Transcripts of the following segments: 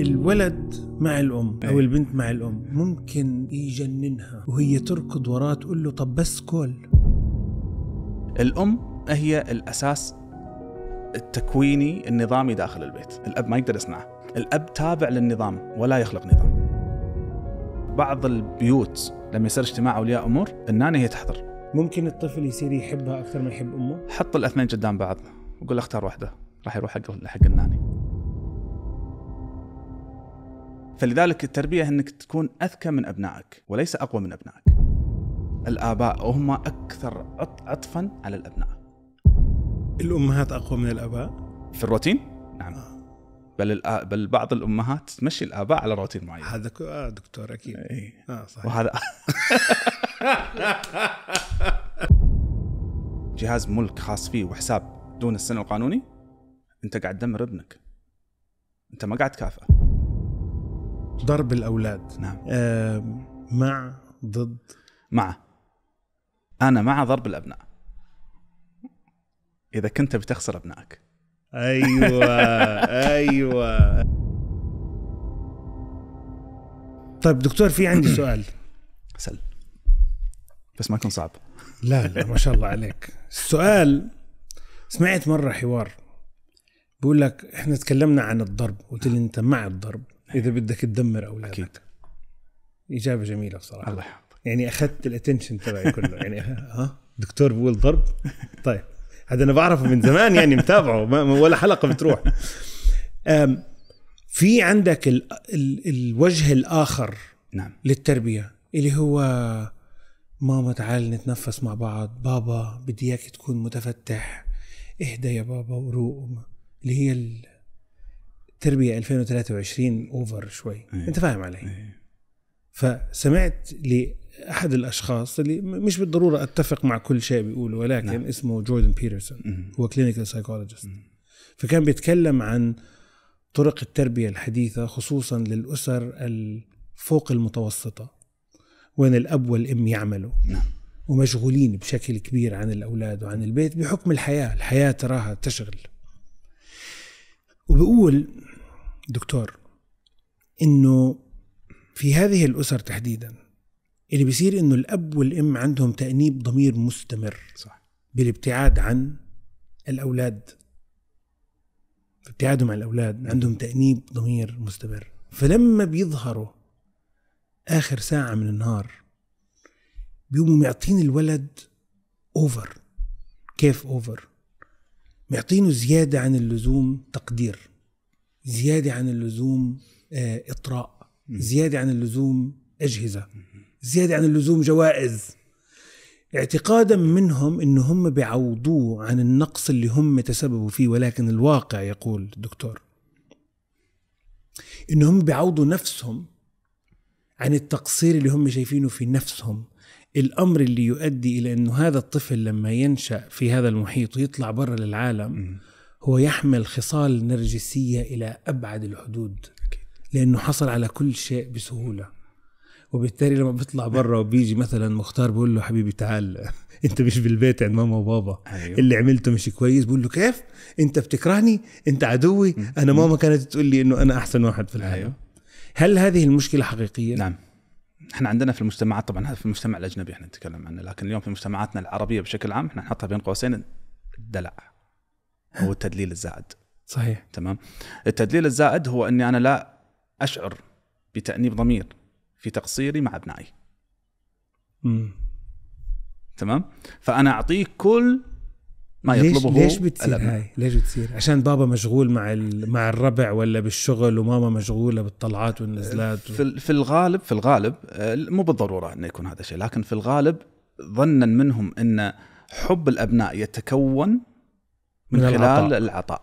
الولد مع الام او البنت مع الام ممكن يجننها وهي تركض وراه تقول له طب بس كل الام هي الاساس التكويني النظامي داخل البيت الاب ما يقدر يصنعه الاب تابع للنظام ولا يخلق نظام بعض البيوت لما يصير اجتماع اولياء امور النانه هي تحضر ممكن الطفل يصير يحبها اكثر ما يحب امه حط الاثنين قدام بعض وقول اختار واحده راح يروح حق حق الناني فلذلك التربية أنك تكون أذكى من أبنائك وليس أقوى من أبنائك الآباء هم أكثر عطفا على الأبناء الأمهات أقوى من الآباء؟ في الروتين؟ نعم آه. بل الأ... بل بعض الامهات تمشي الاباء على روتين معين هذا ك... آه دكتور اكيد اي اه صحيح وهذا جهاز ملك خاص فيه وحساب دون السن القانوني انت قاعد تدمر ابنك انت ما قاعد تكافئه ضرب الاولاد نعم آه مع ضد مع انا مع ضرب الابناء اذا كنت بتخسر ابنائك ايوه ايوه طيب دكتور في عندي سؤال سل بس ما يكون صعب لا لا ما شاء الله عليك السؤال سمعت مره حوار بقول لك احنا تكلمنا عن الضرب قلت لي انت مع الضرب نعم. اذا بدك تدمر اولادك اكيد اجابه جميله بصراحه الله يحفظك يعني اخذت الاتنشن تبعي كله يعني ها دكتور بقول ضرب طيب هذا انا بعرفه من زمان يعني متابعه ولا حلقه بتروح في عندك الـ الـ الوجه الاخر نعم للتربيه اللي هو ماما تعال نتنفس مع بعض بابا بدي اياك تكون متفتح اهدى يا بابا وروق اللي هي تربيه 2023 اوفر شوي أيه. انت فاهم علي أيه. فسمعت لاحد الاشخاص اللي مش بالضروره اتفق مع كل شيء بيقوله ولكن نعم. اسمه جوردن بيترسون هو كلينيكال سايكولوجيست فكان بيتكلم عن طرق التربيه الحديثه خصوصا للاسر الفوق المتوسطه وين الاب والام يعملوا نعم. ومشغولين بشكل كبير عن الاولاد وعن البيت بحكم الحياه، الحياه تراها تشغل. وبقول دكتور انه في هذه الاسر تحديدا اللي بيصير انه الاب والام عندهم تانيب ضمير مستمر صح بالابتعاد عن الاولاد ابتعادهم عن الاولاد عندهم تانيب ضمير مستمر فلما بيظهروا اخر ساعه من النهار بيقوموا معطين الولد اوفر كيف اوفر معطينه زياده عن اللزوم تقدير زياده عن اللزوم آه، اطراء زياده عن اللزوم اجهزه زياده عن اللزوم جوائز اعتقادا منهم انه هم بيعوضوه عن النقص اللي هم تسببوا فيه ولكن الواقع يقول الدكتور أنه هم بيعوضوا نفسهم عن التقصير اللي هم شايفينه في نفسهم الامر اللي يؤدي الى انه هذا الطفل لما ينشا في هذا المحيط ويطلع برا للعالم هو يحمل خصال نرجسية إلى أبعد الحدود لأنه حصل على كل شيء بسهولة وبالتالي لما بيطلع برا وبيجي مثلا مختار بقول له حبيبي تعال انت مش بالبيت عند ماما وبابا أيوه. اللي عملته مش كويس بقول له كيف انت بتكرهني انت عدوي انا ماما كانت تقول لي انه انا احسن واحد في الحياه أيوه. هل هذه المشكله حقيقيه نعم احنا عندنا في المجتمعات طبعا هذا في المجتمع الاجنبي احنا نتكلم عنه لكن اليوم في مجتمعاتنا العربيه بشكل عام احنا نحطها بين قوسين الدلع هو التدليل الزائد صحيح تمام التدليل الزائد هو اني انا لا اشعر بتانيب ضمير في تقصيري مع ابنائي مم. تمام فانا اعطيه كل ما ليش يطلبه ليش بتصير الأبناء. هاي ليش بتصير عشان بابا مشغول مع مع الربع ولا بالشغل وماما مشغوله بالطلعات والنزلات و... في, في الغالب في الغالب مو بالضروره انه يكون هذا الشيء لكن في الغالب ظنا منهم ان حب الابناء يتكون من, من خلال العطاء. العطاء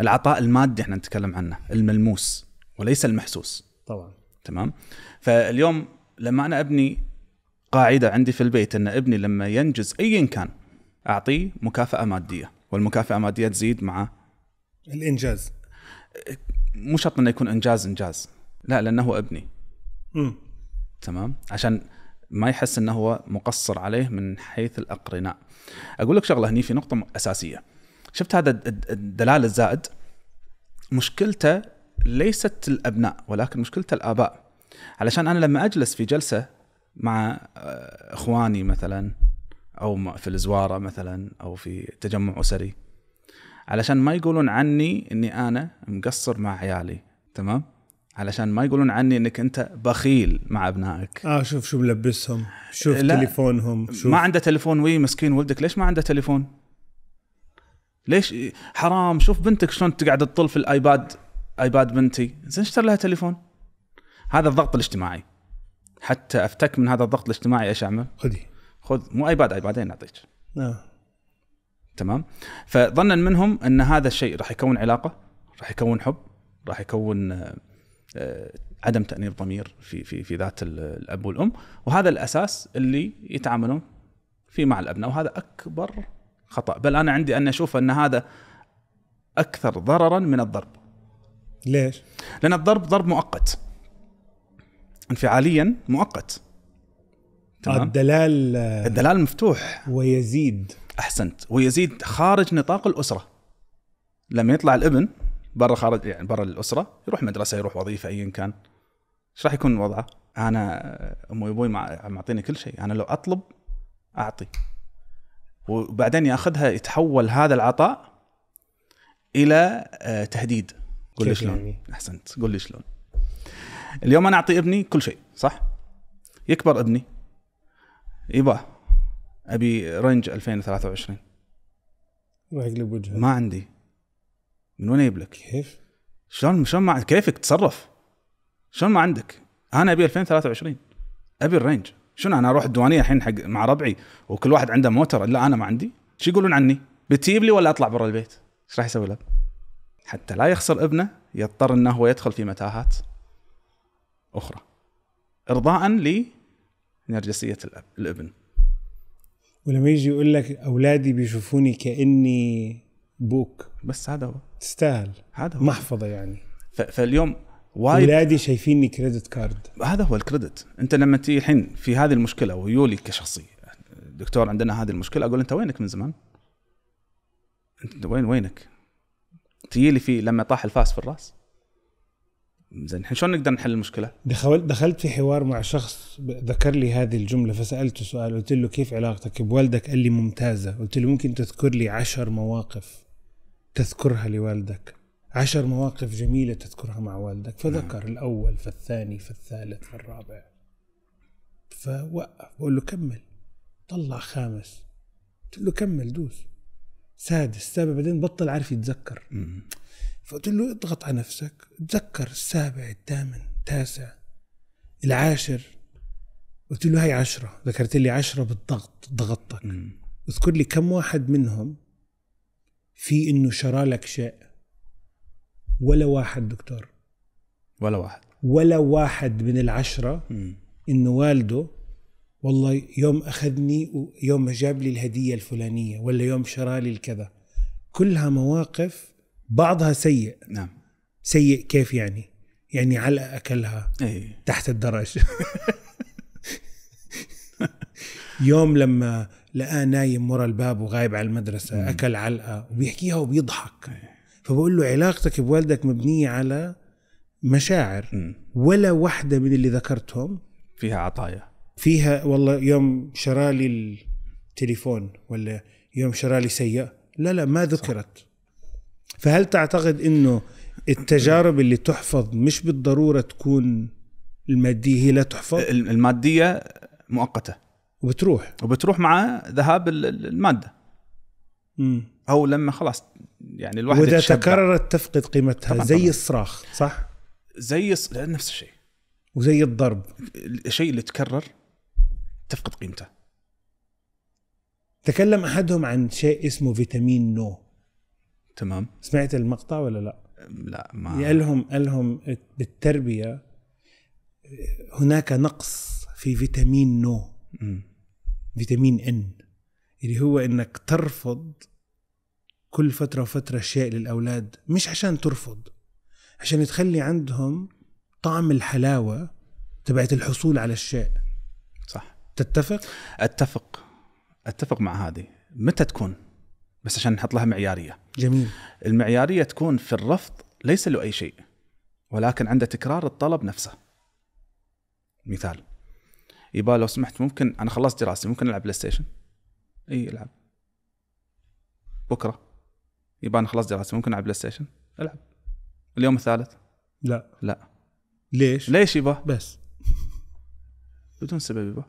العطاء المادي احنا نتكلم عنه الملموس وليس المحسوس طبعا تمام فاليوم لما انا ابني قاعده عندي في البيت ان ابني لما ينجز ايا كان اعطيه مكافاه ماديه والمكافاه الماديه تزيد مع الانجاز مو شرط انه يكون انجاز انجاز لا لانه هو ابني م. تمام عشان ما يحس انه هو مقصر عليه من حيث الاقرناء اقول لك شغله هني في نقطه اساسيه شفت هذا الدلال الزائد مشكلته ليست الابناء ولكن مشكله الاباء علشان انا لما اجلس في جلسه مع آه، اخواني مثلا او في الزواره مثلا او في تجمع اسري علشان ما يقولون عني اني انا مقصر مع عيالي تمام علشان ما يقولون عني انك انت بخيل مع ابنائك اه شوف شو ملبسهم شوف تليفونهم شوف. ما عنده تليفون وي مسكين ولدك ليش ما عنده تليفون ليش حرام شوف بنتك شلون تقعد تطل في الايباد ايباد بنتي زين اشتري لها تليفون هذا الضغط الاجتماعي حتى افتك من هذا الضغط الاجتماعي ايش اعمل؟ خذي خذ مو ايباد ايبادين اعطيك آه. تمام فظنا منهم ان هذا الشيء راح يكون علاقه راح يكون حب راح يكون آه، آه، عدم تانيب ضمير في في في ذات الاب والام وهذا الاساس اللي يتعاملون فيه مع الابناء وهذا اكبر خطا بل انا عندي ان اشوف ان هذا اكثر ضررا من الضرب ليش لان الضرب ضرب مؤقت انفعاليا مؤقت تمام؟ الدلال الدلال مفتوح ويزيد احسنت ويزيد خارج نطاق الاسره لما يطلع الابن برا خارج يعني برا الاسره يروح مدرسه يروح وظيفه ايا كان ايش راح يكون وضعه؟ انا امي وابوي معطيني كل شيء انا لو اطلب اعطي وبعدين ياخذها يتحول هذا العطاء الى آه، تهديد قول لي شلون يعني؟ احسنت قول لي شلون اليوم انا اعطي ابني كل شيء صح يكبر ابني يبا ابي رينج 2023 ما يقلب وجهه ما عندي من وين اجيب لك؟ كيف؟ شلون شلون ما كيفك تصرف شلون ما عندك؟ انا ابي 2023 ابي الرينج شنو انا اروح الديوانيه الحين حق مع ربعي وكل واحد عنده موتر الا انا ما عندي شو يقولون عني بتجيب لي ولا اطلع برا البيت ايش راح يسوي الاب حتى لا يخسر ابنه يضطر انه هو يدخل في متاهات اخرى ارضاء لنرجسيه الاب الابن ولما يجي يقول لك اولادي بيشوفوني كاني بوك بس هذا هو تستاهل هذا هو محفظه يعني فاليوم وايد ولادي شايفيني كريدت كارد هذا هو الكريدت انت لما تيجي الحين في هذه المشكله ويولي كشخصي دكتور عندنا هذه المشكله اقول انت وينك من زمان؟ انت وين وينك؟ تجي لي في لما طاح الفاس في الراس زين الحين شلون نقدر نحل المشكله؟ دخلت دخلت في حوار مع شخص ذكر لي هذه الجمله فسالته سؤال قلت له كيف علاقتك بوالدك؟ قال لي ممتازه، قلت له ممكن تذكر لي عشر مواقف تذكرها لوالدك عشر مواقف جميلة تذكرها مع والدك فذكر نعم. الأول فالثاني فالثالث فالرابع فوقف بقول له كمل طلع خامس قلت له كمل دوس سادس سابع بعدين بطل عارف يتذكر فقلت له اضغط على نفسك تذكر السابع الثامن التاسع العاشر قلت له هاي عشرة ذكرت لي عشرة بالضغط ضغطتك اذكر لي كم واحد منهم في انه شرى لك شيء ولا واحد دكتور ولا واحد ولا واحد من العشرة إنه والده والله يوم أخذني ويوم جاب لي الهدية الفلانية ولا يوم شرى لي الكذا كلها مواقف بعضها سيء نعم سيء كيف يعني؟ يعني علقة أكلها أي. تحت الدرج يوم لما لقاه نايم ورا الباب وغايب على المدرسة مم. أكل علقة وبيحكيها وبيضحك أي. فبقول له علاقتك بوالدك مبنيه على مشاعر ولا واحده من اللي ذكرتهم فيها عطايا فيها والله يوم شرالي التليفون ولا يوم شرالي سيء لا لا ما ذكرت فهل تعتقد انه التجارب اللي تحفظ مش بالضروره تكون الماديه هي لا تحفظ الماديه مؤقته وبتروح وبتروح مع ذهاب الماده او لما خلاص يعني الواحد واذا تكررت تفقد قيمتها طبعًا زي طبعًا. الصراخ صح؟ زي الص... نفس الشيء وزي الضرب الشيء اللي تكرر تفقد قيمته تكلم احدهم عن شيء اسمه فيتامين نو تمام سمعت المقطع ولا لا؟ لا ما قال لهم قال لهم بالتربيه هناك نقص في فيتامين نو م. فيتامين ان اللي هو انك ترفض كل فترة وفترة أشياء للأولاد مش عشان ترفض عشان تخلي عندهم طعم الحلاوة تبعت الحصول على الشيء صح تتفق؟ أتفق أتفق مع هذه متى تكون؟ بس عشان نحط لها معيارية جميل المعيارية تكون في الرفض ليس له أي شيء ولكن عند تكرار الطلب نفسه مثال يبا لو سمحت ممكن أنا خلصت دراستي ممكن ألعب بلاي ستيشن؟ اي العب بكره يبان خلاص دراسه ممكن العب بلاي ستيشن العب اليوم الثالث لا لا ليش؟ ليش يبا؟ بس بدون سبب يبا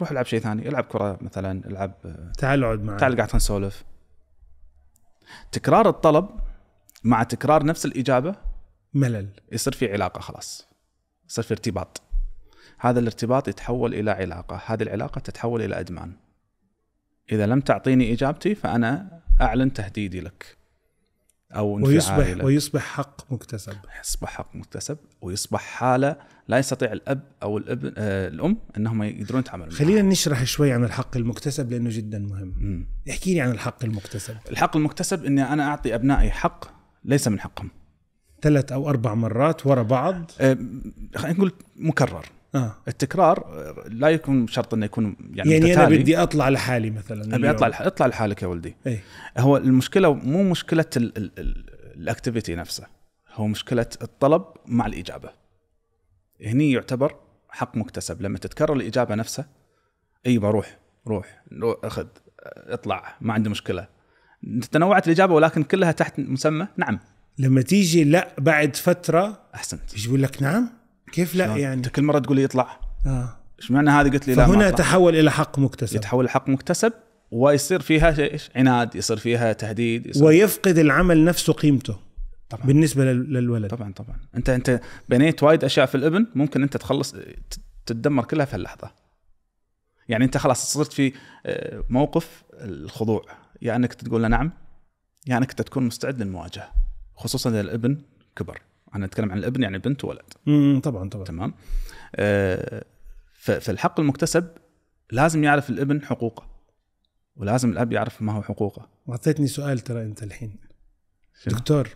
روح العب شيء ثاني العب كره مثلا العب تعال اقعد معي تعال قاعد نسولف تكرار الطلب مع تكرار نفس الاجابه ملل يصير في علاقه خلاص يصير في ارتباط هذا الارتباط يتحول الى علاقه هذه العلاقه تتحول الى ادمان اذا لم تعطيني اجابتي فانا اعلن تهديدي لك او ويصبح لك. ويصبح حق مكتسب يصبح حق مكتسب ويصبح حاله لا يستطيع الاب او الابن آه الام انهم يقدرون يتعاملون خلينا نشرح شوي عن الحق المكتسب لانه جدا مهم احكي لي عن الحق المكتسب الحق المكتسب اني انا اعطي ابنائي حق ليس من حقهم ثلاث او اربع مرات ورا بعض آه خلينا نقول مكرر آه. التكرار لا يكون شرط انه يكون يعني يعني متتالي. انا بدي اطلع لحالي مثلا ابي اطلع لح... اطلع لحالك يا ولدي أي. هو المشكله مو مشكله الاكتيفيتي نفسه هو مشكله الطلب مع الاجابه هني يعتبر حق مكتسب لما تتكرر الاجابه نفسها اي بروح روح اخذ اطلع ما عندي مشكله تنوعت الاجابه ولكن كلها تحت مسمى نعم لما تيجي لا بعد فتره احسنت يقول لك نعم كيف لا يعني انت كل مره تقول لي اطلع اه ايش معنى هذه قلت لي لا هنا تحول الى حق مكتسب يتحول الى حق مكتسب ويصير فيها ايش عناد يصير فيها تهديد يصير ويفقد العمل نفسه قيمته طبعا بالنسبه للولد طبعا طبعا انت انت بنيت وايد اشياء في الابن ممكن انت تخلص تتدمر كلها في اللحظه يعني انت خلاص صرت في آه، موقف الخضوع يا يعني انك تقول له نعم يا يعني انك تكون مستعد للمواجهه خصوصا الابن كبر انا اتكلم عن الابن يعني بنت وولد امم طبعا طبعا تمام آه فالحق المكتسب لازم يعرف الابن حقوقه ولازم الاب يعرف ما هو حقوقه اعطيتني سؤال ترى انت الحين شنو؟ دكتور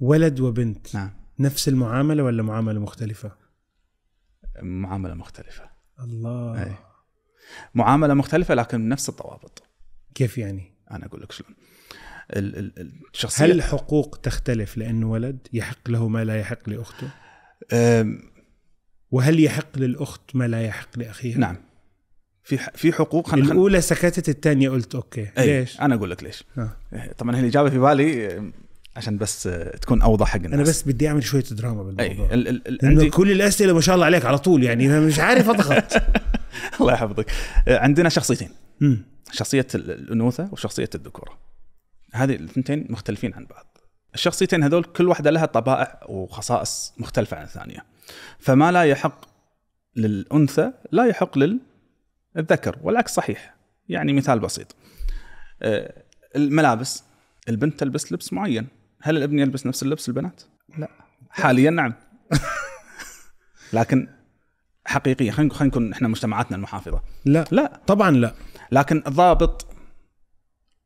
ولد وبنت نعم نفس المعامله ولا معامله مختلفه معامله مختلفه الله أي. معامله مختلفه لكن نفس الضوابط كيف يعني انا اقول لك شلون الشخصيه هل الحقوق تختلف لانه ولد يحق له ما لا يحق لاخته؟ وهل يحق للاخت ما لا يحق لاخيها؟ نعم في في حقوق خن... الاولى سكتت الثانيه قلت اوكي أي. ليش؟ انا اقول لك ليش آه. طبعا هي الاجابه في بالي عشان بس آه، تكون اوضح حق الناس انا بس بدي اعمل شويه دراما إيه، بالموضوع ال... ال... ال... عندي... كل الاسئله ما شاء الله عليك على طول يعني انا مش عارف اضغط الله يحفظك آه، عندنا شخصيتين م. شخصيه الانوثه وشخصيه الذكوره هذه الاثنتين مختلفين عن بعض الشخصيتين هذول كل واحدة لها طبائع وخصائص مختلفة عن الثانية فما لا يحق للأنثى لا يحق للذكر والعكس صحيح يعني مثال بسيط آه، الملابس البنت تلبس لبس معين هل الابن يلبس نفس اللبس البنات؟ لا حاليا نعم لكن حقيقية خلينا خلينا نكون احنا مجتمعاتنا المحافظه لا لا طبعا لا لكن الضابط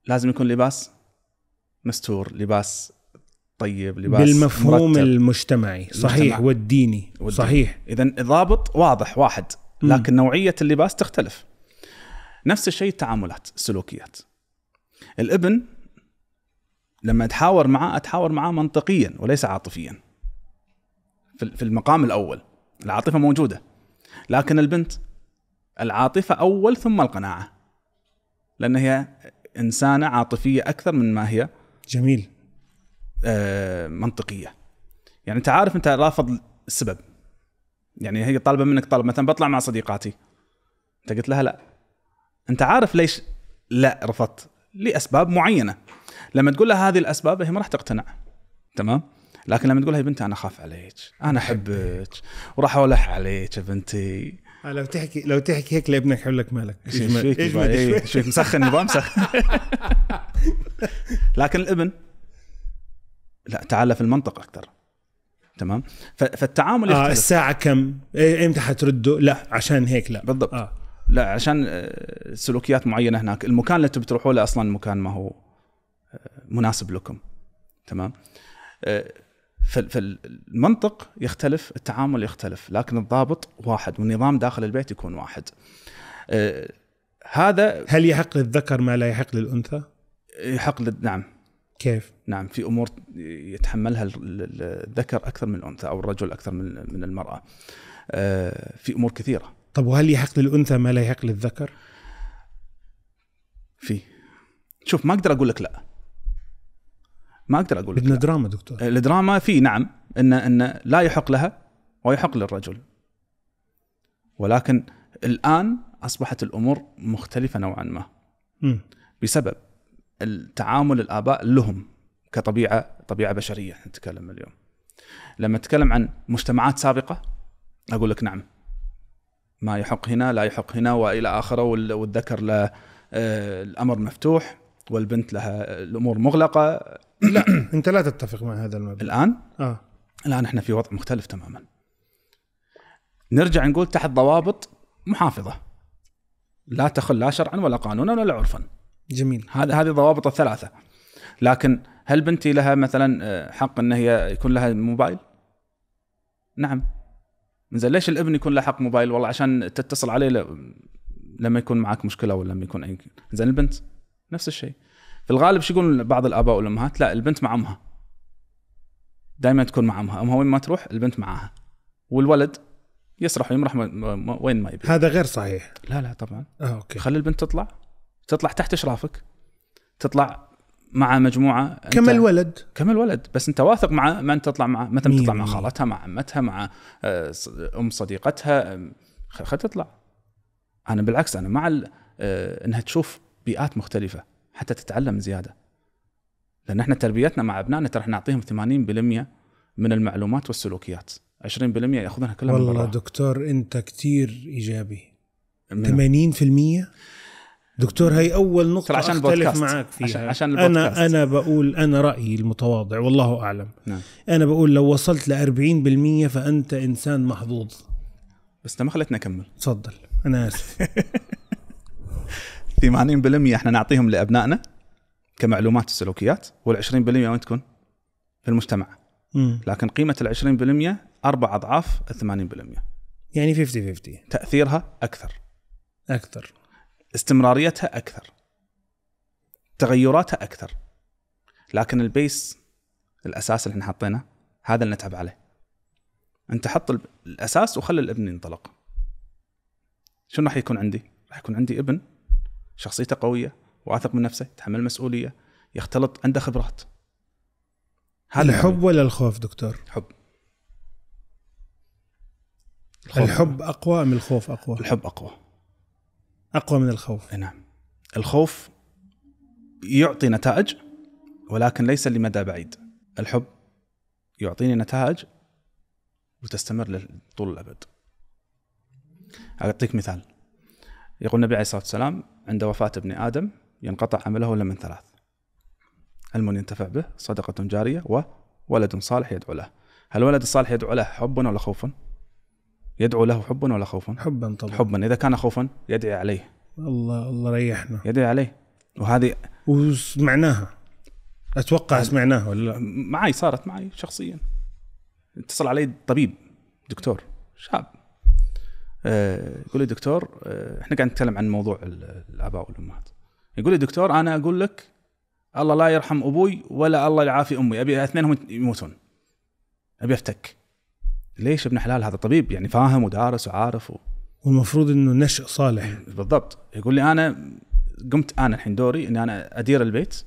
لازم يكون لباس مستور لباس طيب لباس بالمفهوم مرتب. المجتمعي صحيح المجتمع. والديني. والديني صحيح اذا ضابط واضح واحد لكن م. نوعيه اللباس تختلف نفس الشيء التعاملات السلوكيات الابن لما اتحاور معاه اتحاور معاه منطقيا وليس عاطفيا في المقام الاول العاطفه موجوده لكن البنت العاطفه اول ثم القناعه لان هي انسانه عاطفيه اكثر من ما هي جميل آه منطقيه يعني انت عارف انت رافض السبب يعني هي طالبه منك طلب مثلا بطلع مع صديقاتي انت قلت لها لا انت عارف ليش لا رفضت لاسباب معينه لما تقول لها هذه الاسباب هي ما راح تقتنع تمام لكن لما تقول لها يا بنتي انا اخاف عليك انا احبك وراح اولح عليك يا بنتي آه، لو تحكي لو تحكي هيك لابنك حولك لك مالك ايش فيك مسخن نظام مسخن لكن الابن لا تعال في المنطق اكثر تمام فالتعامل آه، يختلف. آه الساعه كم إيه، امتى حترده لا عشان هيك لا بالضبط آه. لا عشان آه، سلوكيات معينه هناك المكان اللي انتم بتروحوا له اصلا مكان ما هو آه، مناسب لكم تمام فالمنطق يختلف التعامل يختلف لكن الضابط واحد والنظام داخل البيت يكون واحد هذا هل يحق للذكر ما لا يحق للانثى يحق لل... نعم كيف؟ نعم في امور يتحملها الذكر اكثر من الانثى او الرجل اكثر من من المراه. آه، في امور كثيره. طب وهل يحق للانثى ما لا يحق للذكر؟ في شوف ما اقدر اقول لك لا. ما اقدر اقول لك بدنا دراما دكتور آه، الدراما في نعم ان ان لا يحق لها ويحق للرجل. ولكن الان اصبحت الامور مختلفه نوعا ما. م. بسبب التعامل الاباء لهم كطبيعه طبيعه بشريه نتكلم اليوم لما اتكلم عن مجتمعات سابقه اقول لك نعم ما يحق هنا لا يحق هنا والى اخره والذكر له آه، الامر مفتوح والبنت لها الامور مغلقه لا انت لا تتفق مع هذا المبدا الان اه الان احنا في وضع مختلف تماما نرجع نقول تحت ضوابط محافظه لا تخل لا شرعا ولا قانونا ولا عرفا جميل هذا هذه الضوابط الثلاثه لكن هل بنتي لها مثلا آه، حق ان هي يكون لها موبايل؟ نعم زين ليش الابن يكون له حق موبايل؟ والله عشان تتصل عليه ل... لما يكون معك مشكله ولا لما يكون اي زين البنت نفس الشيء في الغالب شو يقولون بعض الاباء والامهات؟ لا البنت مع امها دائما تكون مع امها، امها وين ما تروح البنت معاها والولد يسرح ويمرح وين ما يبي هذا غير صحيح لا لا طبعا آه، اوكي خلي البنت تطلع تطلع تحت اشرافك تطلع مع مجموعه كما الولد كما الولد بس انت واثق مع من تطلع معه مثلا تطلع مع خالتها مع عمتها مع آه، ام صديقتها خل تطلع انا بالعكس انا مع آه، انها تشوف بيئات مختلفه حتى تتعلم زياده لان احنا تربيتنا مع ابنائنا ترى نعطيهم 80% من المعلومات والسلوكيات 20% ياخذونها كلها والله من دكتور انت كثير ايجابي 80% دكتور هي اول نقطه عشان اختلف معك فيها عشان, عشان البودكاست. انا انا بقول انا رايي المتواضع والله اعلم نعم. انا بقول لو وصلت ل 40% فانت انسان محظوظ بس انت ما خلتنا اكمل تفضل انا اسف 80% احنا نعطيهم لابنائنا كمعلومات السلوكيات وال 20% وين تكون؟ في المجتمع م. لكن قيمه ال 20% اربع اضعاف ال 80% يعني 50 50 تاثيرها اكثر اكثر استمراريتها اكثر تغيراتها اكثر لكن البيس الاساس اللي احنا حطيناه هذا اللي نتعب عليه انت حط الاساس وخلي الابن ينطلق شنو راح يكون عندي؟ راح يكون عندي ابن شخصيته قويه واثق من نفسه يتحمل مسؤوليه يختلط عنده خبرات هذا الحب ولا الخوف دكتور؟ حب الخوف. الحب اقوى من الخوف اقوى؟ الحب اقوى اقوى من الخوف نعم الخوف يعطي نتائج ولكن ليس لمدى بعيد الحب يعطيني نتائج وتستمر طول الابد اعطيك مثال يقول النبي عليه الصلاه والسلام عند وفاه ابن ادم ينقطع عمله الا من ثلاث علم ينتفع به صدقه جاريه وولد صالح يدعو له هل الولد الصالح يدعو له حب ولا خوف يدعو له حبا ولا خوفا؟ حبا طبعا حبا اذا كان خوفا يدعي عليه الله الله ريحنا يدعي عليه وهذه وسمعناها اتوقع سمعناها ولا لا معي صارت معي شخصيا اتصل علي طبيب دكتور شاب أه يقول لي دكتور أه احنا قاعد نتكلم عن موضوع الاباء والامهات يقول لي دكتور انا اقول لك الله لا يرحم ابوي ولا الله يعافي امي ابي اثنينهم يموتون ابي افتك ليش ابن حلال هذا طبيب يعني فاهم ودارس وعارف و... والمفروض انه نشأ صالح بالضبط يقول لي انا قمت انا الحين دوري اني انا ادير البيت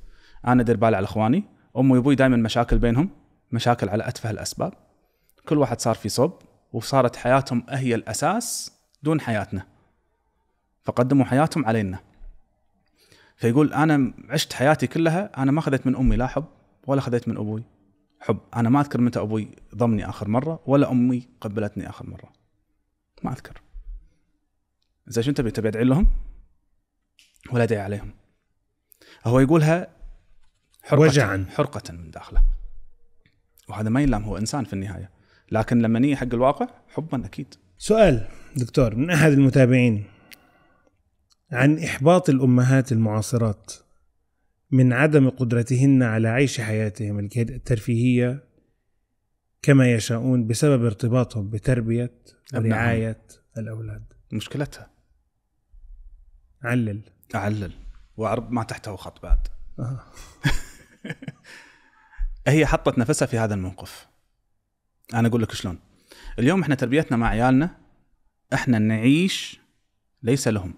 انا ادير بالي على اخواني امي وابوي دائما مشاكل بينهم مشاكل على اتفه الاسباب كل واحد صار في صوب وصارت حياتهم هي الاساس دون حياتنا فقدموا حياتهم علينا فيقول انا عشت حياتي كلها انا ما اخذت من امي لا حب ولا اخذت من ابوي حب انا ما اذكر متى ابوي ضمني اخر مره ولا امي قبلتني اخر مره ما اذكر زين شو تبي تبي ادعي لهم ولا ادعي عليهم هو يقولها حرقة وجعا حرقة من داخله وهذا ما يلام هو انسان في النهايه لكن لما نيجي حق الواقع حبا اكيد سؤال دكتور من احد المتابعين عن احباط الامهات المعاصرات من عدم قدرتهن على عيش حياتهم الترفيهية كما يشاءون بسبب ارتباطهم بتربية ورعاية الأولاد مشكلتها علل أعلل وأعرض ما تحته خط بعد آه. هي حطت نفسها في هذا الموقف أنا أقول لك شلون اليوم احنا تربيتنا مع عيالنا احنا نعيش ليس لهم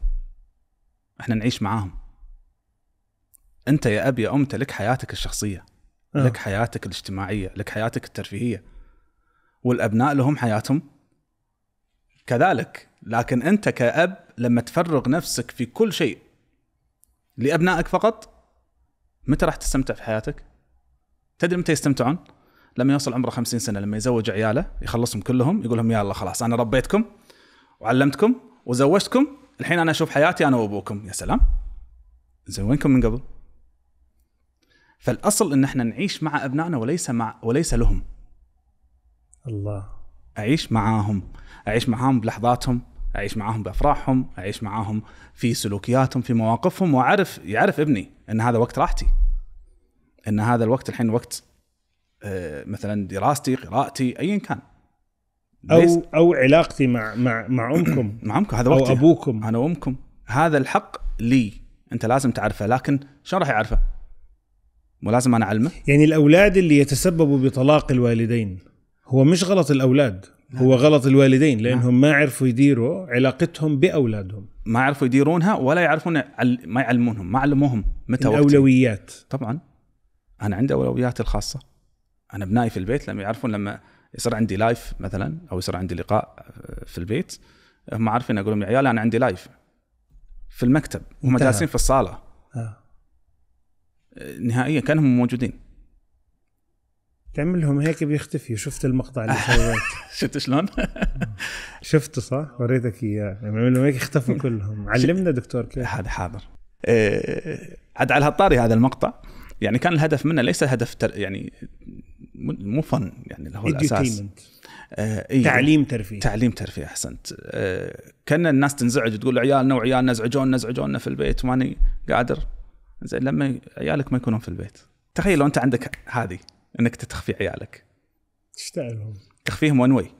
احنا نعيش معاهم انت يا اب يا ام لك حياتك الشخصيه أه. لك حياتك الاجتماعيه لك حياتك الترفيهيه والابناء لهم حياتهم كذلك لكن انت كاب لما تفرغ نفسك في كل شيء لابنائك فقط متى راح تستمتع في حياتك تدري متى يستمتعون لما يوصل عمره 50 سنه لما يزوج عياله يخلصهم كلهم يقول لهم يلا خلاص انا ربيتكم وعلمتكم وزوجتكم الحين انا اشوف حياتي انا وابوكم يا سلام زين وينكم من قبل فالاصل ان احنا نعيش مع ابنائنا وليس مع وليس لهم الله اعيش معاهم اعيش معاهم بلحظاتهم اعيش معاهم بافراحهم اعيش معاهم في سلوكياتهم في مواقفهم واعرف يعرف ابني ان هذا وقت راحتي ان هذا الوقت الحين وقت آه، مثلا دراستي قراءتي ايا كان او او علاقتي مع مع مع امكم مع امكم هذا وقتي او ابوكم انا وامكم هذا الحق لي انت لازم تعرفه لكن شلون راح يعرفه؟ ولازم انا اعلمه يعني الاولاد اللي يتسببوا بطلاق الوالدين هو مش غلط الاولاد نعم. هو غلط الوالدين نعم. لانهم ما عرفوا يديروا علاقتهم باولادهم ما عرفوا يديرونها ولا يعرفون ما يعلمونهم ما علموهم متى الاولويات طبعا انا عندي اولوياتي الخاصه انا ابنائي في البيت لما يعرفون لما يصير عندي لايف مثلا او يصير عندي لقاء آه، في البيت هم عارفين اقول لهم يا عيال انا عندي لايف في المكتب وهم جالسين في الصاله آه. نهائيا كانهم موجودين تعمل لهم هيك بيختفي شفت المقطع اللي سويت شفت شلون؟ شفته صح؟ وريتك اياه لما يعني عمل لهم هيك اختفوا كلهم علمنا دكتور كيف هذا حاضر آه، عاد على هالطاري هذا المقطع يعني كان الهدف منه ليس هدف تر يعني مو فن يعني اللي هو الاساس آه إيه يعني تعليم ترفيه تعليم ترفيه احسنت آه كان الناس تنزعج وتقول عيالنا وعيالنا ازعجونا ازعجونا في البيت ماني قادر زين لما عيالك ما يكونون في البيت تخيل لو انت عندك هذه انك تخفي عيالك تشتعلهم تخفيهم ون واي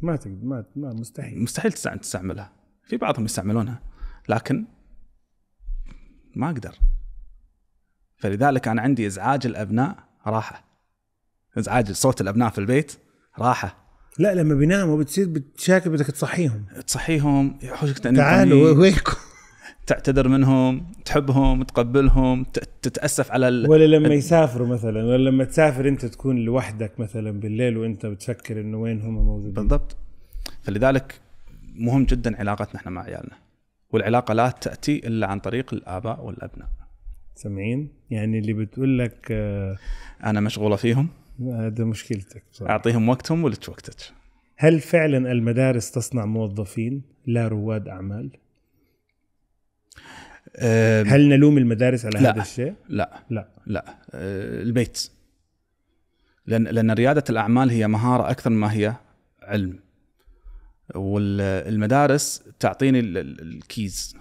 ما تقدر ما, ما مستحيل مستحيل تستعملها في بعضهم يستعملونها لكن ما اقدر فلذلك انا عندي ازعاج الابناء راحه ازعاج صوت الابناء في البيت راحه لا لما بيناموا بتصير بتشاكل بدك تصحيهم تصحيهم يحوشك تعالوا ويكم تعتذر منهم تحبهم تقبلهم تتاسف على ال... ولا لما يسافروا مثلا ولا لما تسافر انت تكون لوحدك مثلا بالليل وانت بتفكر انه وين هم موجودين بالضبط فلذلك مهم جدا علاقتنا احنا مع عيالنا والعلاقه لا تاتي الا عن طريق الاباء والابناء سامعين يعني اللي بتقول لك آ... آه، انا مشغوله فيهم هذا مشكلتك صح. اعطيهم وقتهم ولا وقتك هل فعلا المدارس تصنع موظفين لا رواد اعمال هل نلوم المدارس على لا هذا الشيء؟ لا لا لا أه، البيت لان لان رياده الاعمال هي مهاره اكثر ما هي علم والمدارس تعطيني الكيز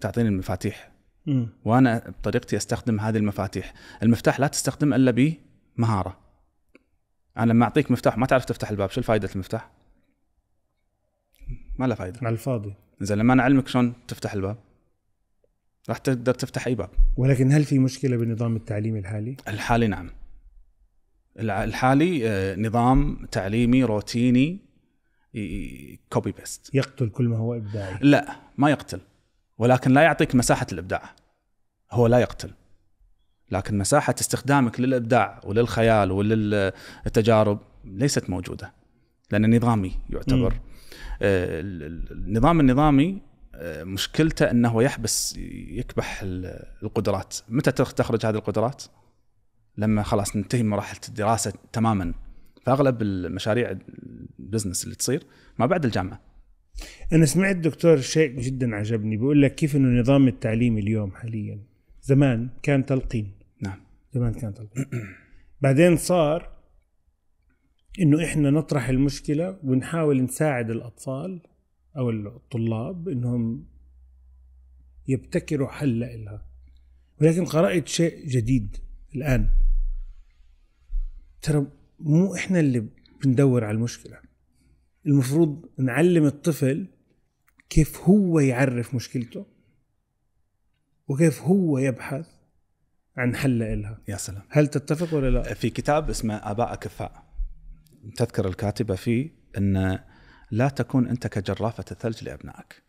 تعطيني المفاتيح م. وانا بطريقتي استخدم هذه المفاتيح المفتاح لا تستخدم الا بمهاره انا لما اعطيك مفتاح ما تعرف تفتح الباب شو الفائده المفتاح ما له فائده على الفاضي زين لما انا اعلمك شلون تفتح الباب راح تقدر تفتح اي باب ولكن هل في مشكله بالنظام التعليمي الحالي؟ الحالي نعم الحالي آه، نظام تعليمي روتيني كوبي بيست يقتل كل ما هو ابداعي لا ما يقتل ولكن لا يعطيك مساحه الابداع هو لا يقتل لكن مساحه استخدامك للابداع وللخيال وللتجارب ليست موجوده لان نظامي يعتبر م. آه، النظام النظامي مشكلته انه يحبس يكبح القدرات متى تخرج هذه القدرات لما خلاص ننتهي مرحله مراحل الدراسه تماما فاغلب المشاريع البزنس اللي تصير ما بعد الجامعه انا سمعت دكتور شيء جدا عجبني بيقول لك كيف انه نظام التعليم اليوم حاليا زمان كان تلقين نعم زمان كان تلقين بعدين صار انه احنا نطرح المشكله ونحاول نساعد الاطفال أو الطلاب أنهم يبتكروا حل لها ولكن قرأت شيء جديد الآن ترى مو إحنا اللي بندور على المشكلة المفروض نعلم الطفل كيف هو يعرف مشكلته وكيف هو يبحث عن حل لها يا سلام هل تتفق ولا لا في كتاب اسمه اباء اكفاء تذكر الكاتبه فيه ان لا تكون انت كجرافه الثلج لابنائك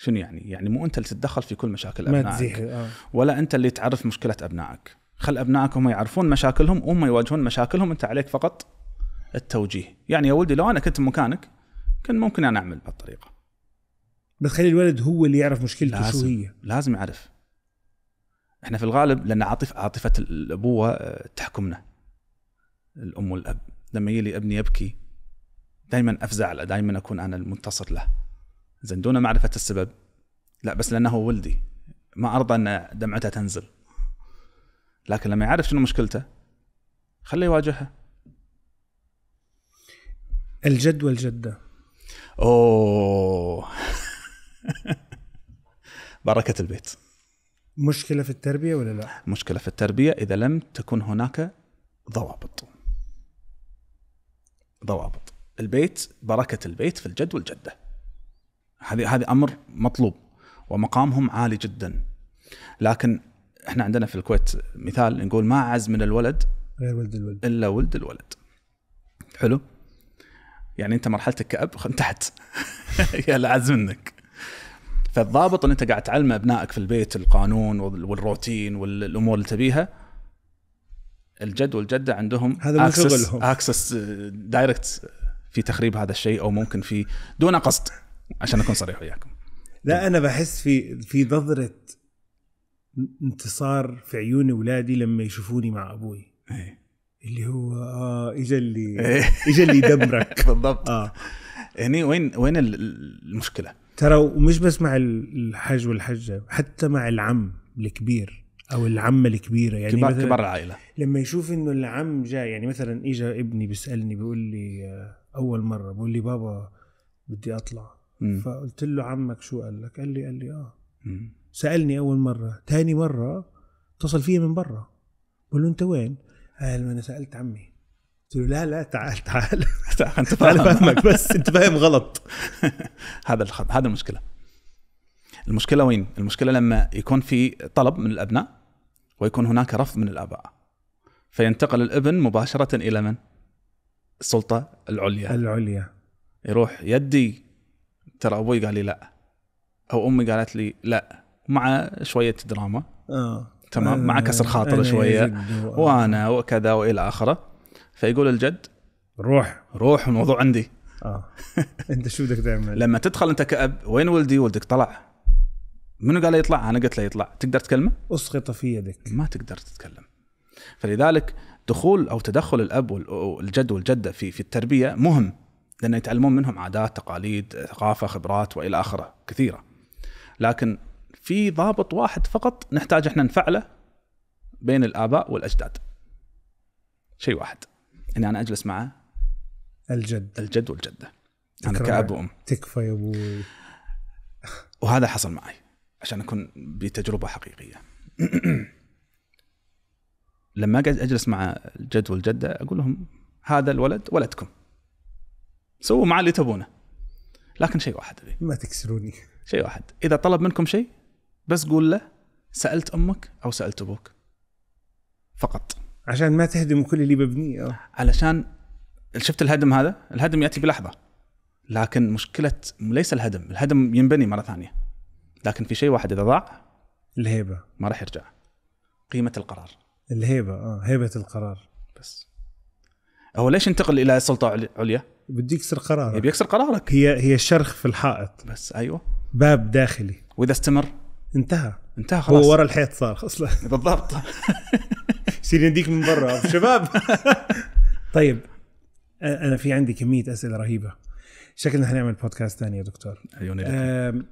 شنو يعني؟ يعني مو انت اللي تتدخل في كل مشاكل ابنائك آه. ولا انت اللي تعرف مشكله ابنائك خل ابنائك هم يعرفون مشاكلهم وهم يواجهون مشاكلهم انت عليك فقط التوجيه يعني يا ولدي لو انا كنت مكانك كان ممكن انا اعمل بهالطريقه بس خلي الولد هو اللي يعرف مشكلته شو هي لازم يعرف احنا في الغالب لان عاطف عاطفه الابوه آه، تحكمنا الام والاب لما يجي لي ابني يبكي دائما افزع له دائما اكون انا المنتصر له زين دون معرفه السبب لا بس لانه هو ولدي ما ارضى ان دمعته تنزل لكن لما يعرف شنو مشكلته خليه يواجهها الجد والجده اوه بركه البيت مشكله في التربيه ولا لا مشكله في التربيه اذا لم تكن هناك ضوابط ضوابط البيت بركه البيت في الجد والجده. هذه هذا امر مطلوب ومقامهم عالي جدا. لكن احنا عندنا في الكويت مثال نقول ما اعز من الولد غير ولد الولد الا ولد الولد. حلو؟ يعني انت مرحلتك كاب انتهت يا عز منك. فالضابط اللي انت قاعد تعلمه ابنائك في البيت القانون والروتين والامور اللي تبيها الجد والجده عندهم هذا اكسس اكسس دايركت في تخريب هذا الشيء او ممكن في دون قصد عشان اكون صريح وياكم لا انا بحس في في نظره انتصار في عيون اولادي لما يشوفوني مع ابوي إيه. اللي هو اه اجى اللي اجى اللي يدمرك بالضبط اه هني يعني وين وين المشكله؟ ترى ومش بس مع الحاج والحجه حتى مع العم الكبير او العمه الكبيره يعني كبار كبار العائله لما يشوف انه العم جاي يعني مثلا اجى ابني بيسالني بيقول لي آه، اول مره بقول لي بابا بدي اطلع م. فقلت له عمك شو قال لك قال لي قال لي اه م. سالني اول مره ثاني مره اتصل فيه من برا بقول له انت وين قال ما انا سالت عمي قلت له لا لا تعال تعال انت فاهم فاهمك بس انت فاهم غلط هذا الخط هذا المشكله المشكله وين المشكله لما يكون في طلب من الابناء ويكون هناك رفض من الاباء فينتقل الابن مباشره الى من السلطه العليا العليا يروح يدي ترى ابوي قال لي لا او امي قالت لي لا مع شويه دراما آه. تمام آه. مع كسر خاطر آه. شويه آه. وانا وكذا والى اخره فيقول الجد روح روح الموضوع عندي اه انت شو بدك تعمل؟ لما تدخل انت كاب وين ولدي؟ ولدك طلع منو قال يطلع؟ انا قلت له يطلع، تقدر تكلمه؟ اسقط في يدك ما تقدر تتكلم فلذلك دخول او تدخل الاب والجد والجده في في التربيه مهم لان يتعلمون منهم عادات تقاليد ثقافه خبرات والى اخره كثيره لكن في ضابط واحد فقط نحتاج احنا نفعله بين الاباء والاجداد شيء واحد اني انا اجلس مع الجد الجد والجده انا كاب وام تكفى يا ابوي وهذا حصل معي عشان اكون بتجربه حقيقيه لما اجلس مع الجد والجده اقول لهم هذا الولد ولدكم سووا معاه اللي تبونه لكن شيء واحد بي. ما تكسروني شيء واحد اذا طلب منكم شيء بس قول له سالت امك او سالت ابوك فقط عشان ما تهدم كل اللي ببنيه علشان شفت الهدم هذا الهدم ياتي بلحظه لكن مشكله ليس الهدم الهدم ينبني مره ثانيه لكن في شيء واحد اذا ضاع الهيبه ما راح يرجع قيمه القرار الهيبه اه هيبه القرار بس هو ليش انتقل الى سلطه عليا؟ بده يكسر قرارك يبي يكسر قرارك هي هي شرخ في الحائط بس ايوه باب داخلي واذا استمر انتهى انتهى خلاص هو ورا الحيط صار اصلا بالضبط يصير يديك من برا شباب طيب انا في عندي كميه اسئله رهيبه شكلنا حنعمل بودكاست ثاني يا دكتور عيوني أيوة،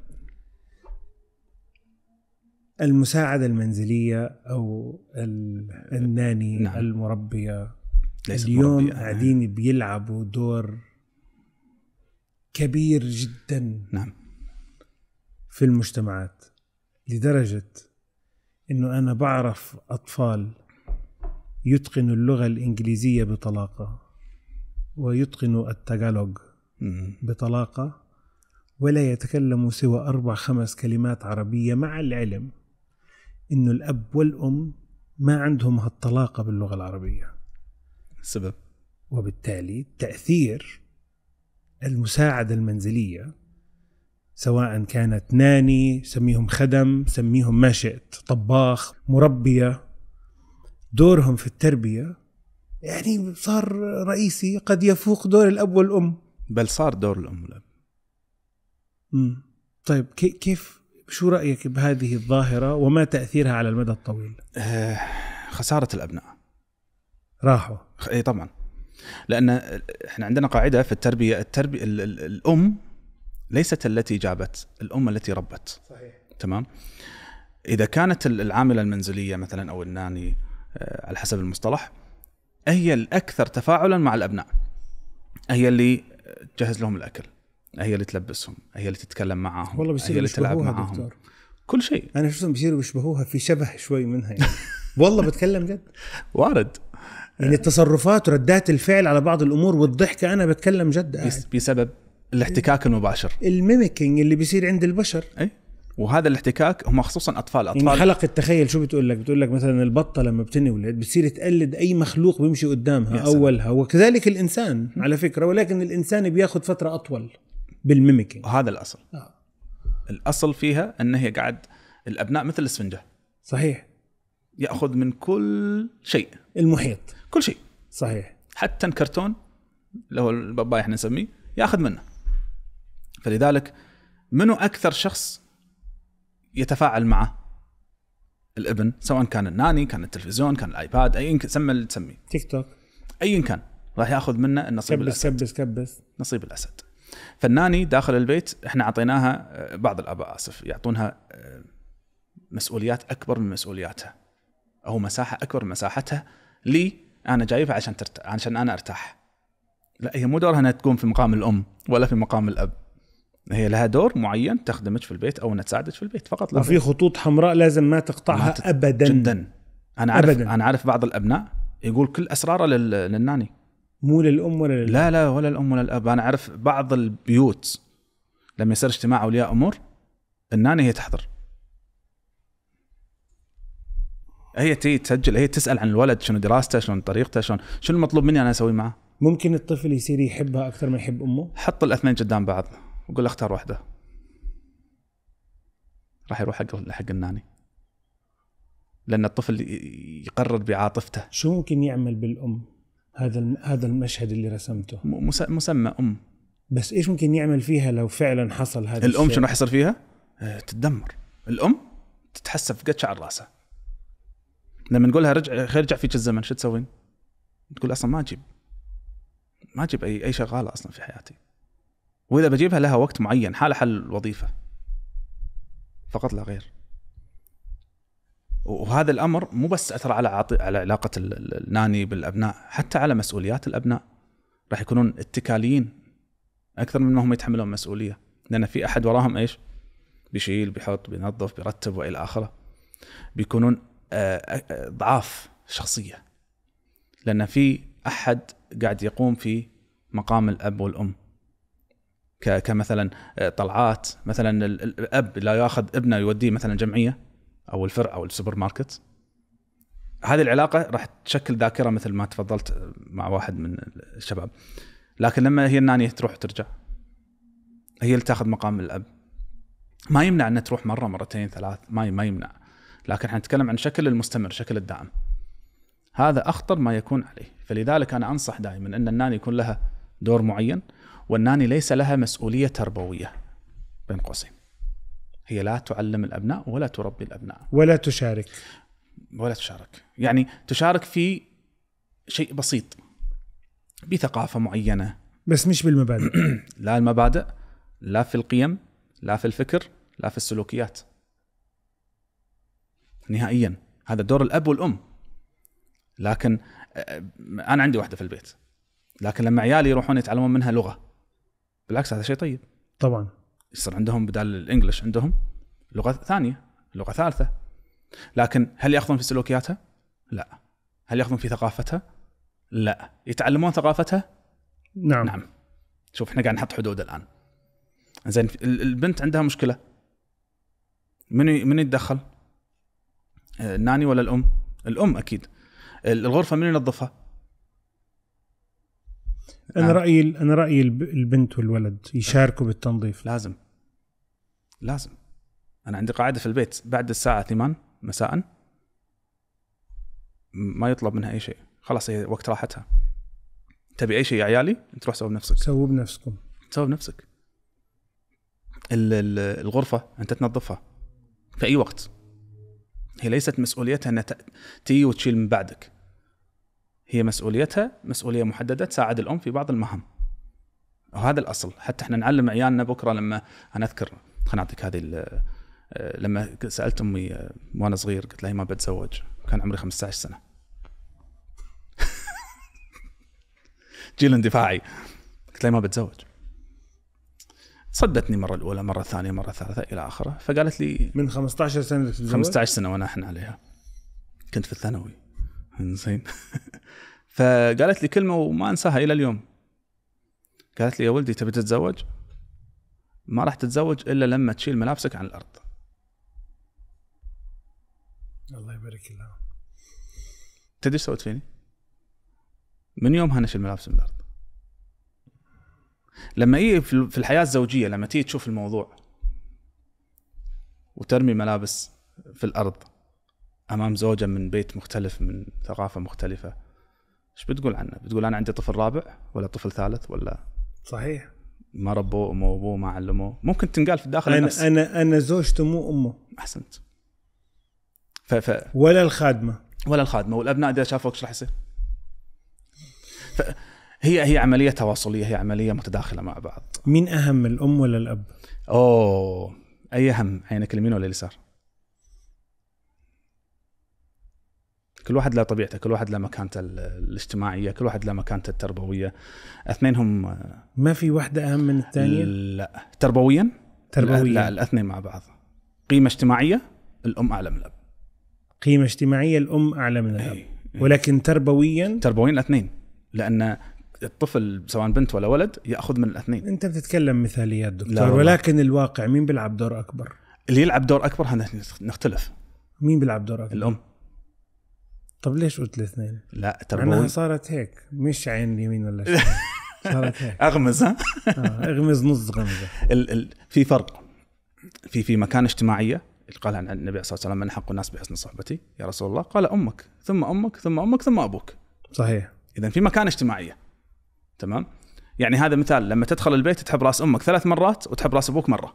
المساعدة المنزلية أو الناني نعم. المربية ليس اليوم قاعدين بيلعبوا دور كبير جدا نعم في المجتمعات لدرجة أنه أنا بعرف أطفال يتقنوا اللغة الإنجليزية بطلاقة ويتقنوا التاجالوج بطلاقة ولا يتكلموا سوى أربع خمس كلمات عربية مع العلم انه الاب والام ما عندهم هالطلاقه باللغه العربيه السبب وبالتالي تاثير المساعده المنزليه سواء كانت ناني سميهم خدم سميهم ما شئت طباخ مربيه دورهم في التربيه يعني صار رئيسي قد يفوق دور الاب والام بل صار دور الام والاب امم طيب كيف شو رايك بهذه الظاهره وما تاثيرها على المدى الطويل؟ آه، خساره الابناء راحوا اي طبعا لان احنا عندنا قاعده في التربيه التربيه الام ليست التي جابت الام التي ربت صحيح تمام اذا كانت العامله المنزليه مثلا او الناني آه، على حسب المصطلح هي الاكثر تفاعلا مع الابناء هي اللي تجهز لهم الاكل هي اللي تلبسهم هي اللي تتكلم معاهم والله بيصير هي اللي تلعب معاهم دكتور. كل شيء انا يعني شفتهم بيصيروا يشبهوها في شبه شوي منها يعني. والله بتكلم جد وارد يعني التصرفات وردات الفعل على بعض الامور والضحكه انا بتكلم جد قاعد. بسبب الاحتكاك المباشر الميميكينج اللي بيصير عند البشر اي وهذا الاحتكاك هم خصوصا اطفال اطفال يعني حلقه تخيل شو بتقول لك بتقول لك مثلا البطه لما بتنولد بتصير تقلد اي مخلوق بيمشي قدامها اولها وكذلك الانسان على فكره ولكن الانسان بياخذ فتره اطول بالميميكينج وهذا الاصل آه. الاصل فيها ان هي قاعد الابناء مثل الاسفنجه صحيح ياخذ من كل شيء المحيط كل شيء صحيح حتى الكرتون اللي هو الباباي احنا نسميه ياخذ منه فلذلك منو اكثر شخص يتفاعل معه الابن سواء كان الناني كان التلفزيون كان الايباد اي سمى اللي تسميه تيك توك ايا كان راح ياخذ منه النصيب كبس الاسد كبس كبس نصيب الاسد فناني داخل البيت احنا اعطيناها آه، بعض الاباء اسف يعطونها آه، مسؤوليات اكبر من مسؤولياتها او مساحه اكبر من مساحتها لي انا جايبها عشان ترت... عشان انا ارتاح لا هي مو دورها انها تقوم في مقام الام ولا في مقام الاب هي لها دور معين تخدمك في البيت او انها تساعدك في البيت فقط لا وفي خطوط حمراء لازم ما تقطعها ما تت... ابدا جدا انا عارف أبداً. انا عارف بعض الابناء يقول كل اسراره لل... للناني مو للام ولا للأب. لا لا ولا الام ولا الاب انا اعرف بعض البيوت لما يصير اجتماع اولياء امور النانه هي تحضر هي تي تسجل هي تسال عن الولد شنو دراسته شنو طريقته شنو شنو المطلوب مني انا اسوي معه ممكن الطفل يصير يحبها اكثر ما يحب امه حط الاثنين قدام بعض وقول اختار واحده راح يروح حق حق الناني لان الطفل يقرر بعاطفته شو ممكن يعمل بالام هذا هذا المشهد اللي رسمته مسمى ام بس ايش ممكن يعمل فيها لو فعلا حصل هذا الام شنو راح فيها؟ آه، تتدمر الام تتحسف قد شعر راسها لما نقول لها رجع ارجع فيك الزمن شو تسوين؟ تقول اصلا ما اجيب ما اجيب اي اي شغاله اصلا في حياتي واذا بجيبها لها وقت معين حال حل الوظيفه فقط لا غير وهذا الامر مو بس اثر على عطي على علاقه الناني بالابناء حتى على مسؤوليات الابناء راح يكونون اتكاليين اكثر من ما هم يتحملون مسؤوليه لان في احد وراهم ايش؟ بيشيل بيحط بينظف بيرتب والى اخره بيكونون آه، آه، ضعاف شخصيه لان في احد قاعد يقوم في مقام الاب والام كمثلا آه، طلعات مثلا الاب لا ياخذ ابنه يوديه مثلا جمعيه او الفرع او السوبر ماركت هذه العلاقه راح تشكل ذاكره مثل ما تفضلت مع واحد من الشباب لكن لما هي النانيه تروح وترجع هي اللي تاخذ مقام الاب ما يمنع انها تروح مره مرتين ثلاث ما ما يمنع لكن حنتكلم عن شكل المستمر شكل الدائم هذا اخطر ما يكون عليه فلذلك انا انصح دائما ان الناني يكون لها دور معين والناني ليس لها مسؤوليه تربويه بين قوسين هي لا تعلم الابناء ولا تربي الابناء ولا تشارك ولا تشارك يعني تشارك في شيء بسيط بثقافه معينه بس مش بالمبادئ لا المبادئ لا في القيم لا في الفكر لا في السلوكيات نهائيا هذا دور الاب والام لكن آه، انا عندي واحده في البيت لكن لما عيالي يروحون يتعلمون منها لغه بالعكس هذا شيء طيب طبعا يصير عندهم بدال الانجلش عندهم لغه ثانيه لغه ثالثه لكن هل ياخذون في سلوكياتها؟ لا هل ياخذون في ثقافتها؟ لا يتعلمون ثقافتها؟ نعم نعم شوف احنا قاعد نحط حدود الان زين البنت عندها مشكله من من يتدخل؟ آه، الناني ولا الام؟ الام اكيد الغرفه من ينظفها؟ انا آه. رايي انا رايي البنت والولد يشاركوا بالتنظيف لازم لازم انا عندي قاعده في البيت بعد الساعه 8 مساء ما يطلب منها اي شيء خلاص هي وقت راحتها تبي اي شيء يا عيالي تروح سوي بنفسك سووا بنفسكم سوي بنفسك الغرفه انت تنظفها في اي وقت هي ليست مسؤوليتها انها تي وتشيل من بعدك هي مسؤوليتها مسؤوليه محدده تساعد الام في بعض المهام وهذا الاصل حتى احنا نعلم عيالنا بكره لما انا اذكر خليني اعطيك هذه آه، لما سالت امي آه، وانا صغير قلت لها ما بتزوج كان عمري 15 سنه جيل اندفاعي قلت لها ما بتزوج صدتني مره الاولى مره ثانيه مره ثالثه الى اخره فقالت لي من 15 سنه 15 سنه وانا احن عليها كنت في الثانوي زين فقالت لي كلمه وما انساها الى اليوم قالت لي يا ولدي تبي تتزوج؟ ما راح تتزوج الا لما تشيل ملابسك عن الارض الله يبارك لها تدري ايش سوت فيني؟ من يومها انا اشيل ملابسي من الارض لما ايه في الحياه الزوجيه لما تيجي تشوف الموضوع وترمي ملابس في الارض امام زوجه من بيت مختلف من ثقافه مختلفه ايش بتقول عنه؟ بتقول انا عندي طفل رابع ولا طفل ثالث ولا صحيح ما ربوه امه وابوه ما علموه ممكن تنقال في الداخل انا النفس. انا انا زوجته مو امه احسنت ف ف ولا الخادمه ولا الخادمه والابناء اذا شافوك ايش راح يصير؟ هي هي عمليه تواصليه هي عمليه متداخله مع بعض مين اهم الام ولا الاب؟ اوه اي اهم عينك اليمين ولا اليسار؟ كل واحد له طبيعته كل واحد له مكانته الاجتماعيه كل واحد له مكانته التربويه اثنينهم آه، ما في واحده اهم من الثانيه لا تربويا تربويا لا الاثنين مع بعض قيمه اجتماعيه الام اعلى من الاب قيمه اجتماعيه الام اعلى من الاب إيه، إيه. ولكن تربويا تربويا الاثنين لان الطفل سواء بنت ولا ولد ياخذ من الاثنين انت بتتكلم مثاليات دكتور ولكن الواقع مين بيلعب دور اكبر اللي يلعب دور اكبر نختلف مين بيلعب دور اكبر الام طب ليش قلت الاثنين؟ لا طب معناها صارت هيك مش عين يمين ولا شمال صارت هيك اغمز ها؟ آه اغمز نص غمزه ال ال في فرق في في مكان اجتماعيه قال عن النبي صلى الله عليه وسلم من حق الناس بحسن صحبتي يا رسول الله قال امك ثم امك ثم امك ثم ابوك صحيح اذا في مكان اجتماعيه تمام يعني هذا مثال لما تدخل البيت تحب راس امك ثلاث مرات وتحب راس ابوك مره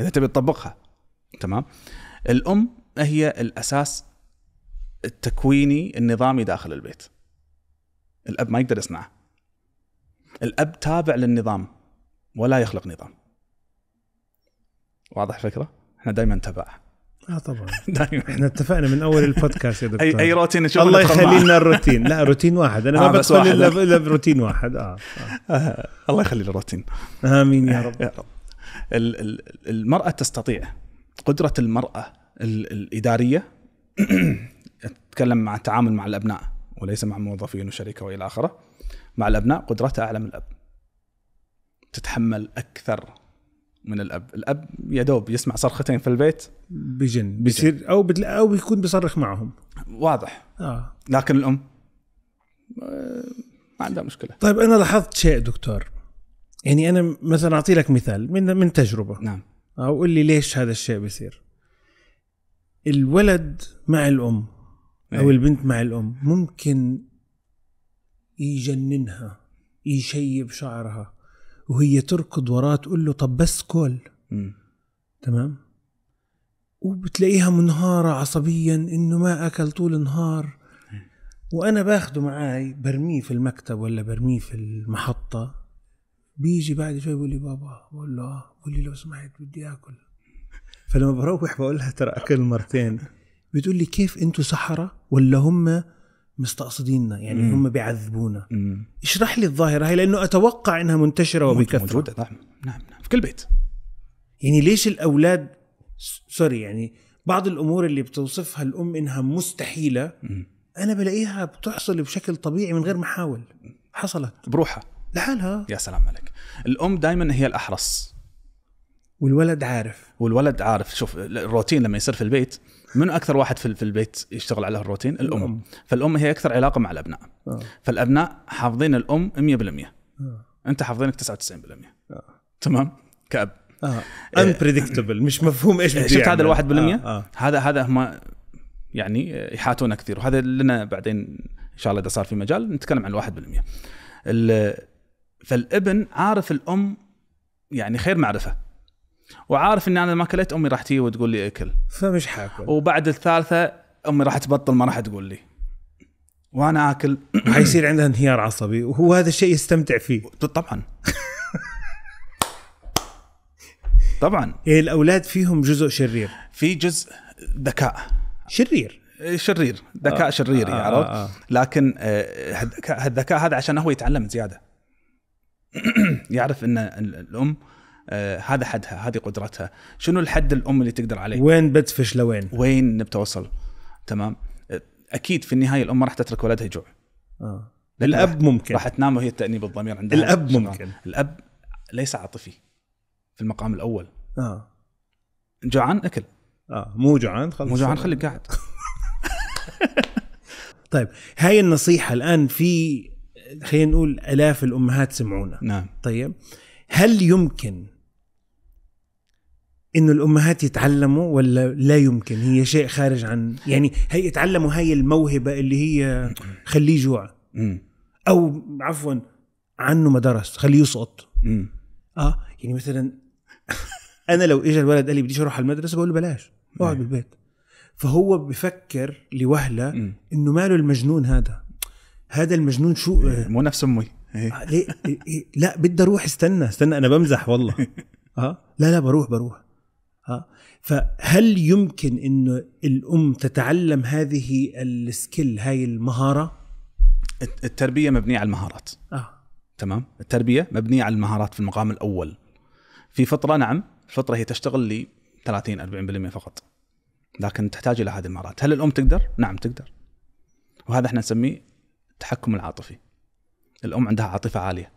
اذا تبي تطبقها تمام الام هي الاساس التكويني النظامي داخل البيت الاب ما يقدر يصنعه الاب تابع للنظام ولا يخلق نظام واضح الفكره احنا دائما تبع اه طبعا دائما احنا اتفقنا من اول البودكاست يا دكتور اي اي روتين نشوف الله يخلي لنا الروتين لا روتين واحد انا آه ما بدخل الا الا بروتين واحد آه. آه. آه. الله يخلي الروتين امين يا رب, يا رب. ال ال المراه تستطيع قدره المراه الاداريه تكلم مع التعامل مع الابناء وليس مع موظفين وشركه والى اخره مع الابناء قدرته اعلى من الاب تتحمل اكثر من الاب الاب يا دوب يسمع صرختين في البيت بجن بيصير او بدل او بيكون بيصرخ معهم واضح آه. لكن الام آه، ما عندها مشكله طيب انا لاحظت شيء دكتور يعني انا مثلا اعطي لك مثال من من تجربه نعم او قل لي ليش هذا الشيء بيصير الولد مع الام او إيه. البنت مع الام ممكن يجننها يشيب شعرها وهي تركض وراه تقول له طب بس كل م. تمام وبتلاقيها منهارة عصبيا انه ما اكل طول النهار وانا باخده معاي برميه في المكتب ولا برميه في المحطة بيجي بعد شوي بيقول لي بابا بقول له اه بقول لي لو سمحت بدي اكل فلما بروح بقول لها ترى اكل مرتين بتقول لي كيف انتوا سحره ولا هم مستقصديننا يعني مم. هم بيعذبونا مم. اشرح لي الظاهره هاي لانه اتوقع انها منتشره وبكثره موجوده نعم نعم نعم في كل بيت يعني ليش الاولاد سوري يعني بعض الامور اللي بتوصفها الام انها مستحيله مم. انا بلاقيها بتحصل بشكل طبيعي من غير ما احاول حصلت بروحها لحالها يا سلام عليك الام دائما هي الاحرص والولد عارف والولد عارف شوف الروتين لما يصير في البيت من اكثر واحد في البيت يشتغل على الروتين الام فالام هي اكثر علاقه مع الابناء آه. فالابناء حافظين الام 100% آه. انت حافظينك 99% آه. تمام كاب اه انبريدكتبل آه. مش مفهوم ايش شفت هذا الواحد بالمية آه. آه. هذا هذا هم يعني يحاتونه كثير وهذا لنا بعدين ان شاء الله اذا صار في مجال نتكلم عن الواحد بالمية فالابن عارف الام يعني خير معرفه وعارف اني انا ما اكلت امي راح تيجي وتقول لي اكل فمش حاكل وبعد الثالثه امي راح تبطل ما راح تقول لي وانا اكل حيصير عندها انهيار عصبي وهو هذا الشيء يستمتع فيه طبعا طبعا إيه الاولاد فيهم جزء شرير في جزء ذكاء شرير إيه، شرير ذكاء آه. يعني آه. عرفت آه. آه. لكن آه، الذكاء هذا عشان هو يتعلم زياده يعرف ان الام آه هذا حدها هذه قدرتها شنو الحد الام اللي تقدر عليه وين بتفش لوين وين نبتوصل تمام آه، اكيد في النهايه الام ما راح تترك ولدها يجوع آه. الاب ممكن راح تنام وهي تانيب الضمير عندها الاب شغال. نعم؟ ممكن الاب ليس عاطفي في المقام الاول اه جوعان اكل اه مو جوعان خلص مو جوعان خليك قاعد طيب هاي النصيحه الان في خلينا نقول الاف الامهات سمعونا نعم طيب هل يمكن انه الامهات يتعلموا ولا لا يمكن هي شيء خارج عن يعني هي يتعلموا هاي الموهبه اللي هي خليه جوع او عفوا عنه ما درس خليه يسقط اه يعني مثلا انا لو اجى الولد قال لي بديش اروح على المدرسه بقول له بلاش اقعد بالبيت فهو بفكر لوهله انه ماله المجنون هذا هذا المجنون شو إيه، مو نفس امي إيه. آه، إيه،, إيه. لا بدي اروح استنى استنى انا بمزح والله اه لا لا بروح بروح فهل يمكن أن الأم تتعلم هذه السكيل هاي المهارة؟ التربية مبنية على المهارات آه. تمام التربية مبنية على المهارات في المقام الأول في فترة نعم الفترة هي تشتغل لي 30 40% فقط لكن تحتاج إلى هذه المهارات هل الأم تقدر؟ نعم تقدر وهذا احنا نسميه التحكم العاطفي الأم عندها عاطفة عالية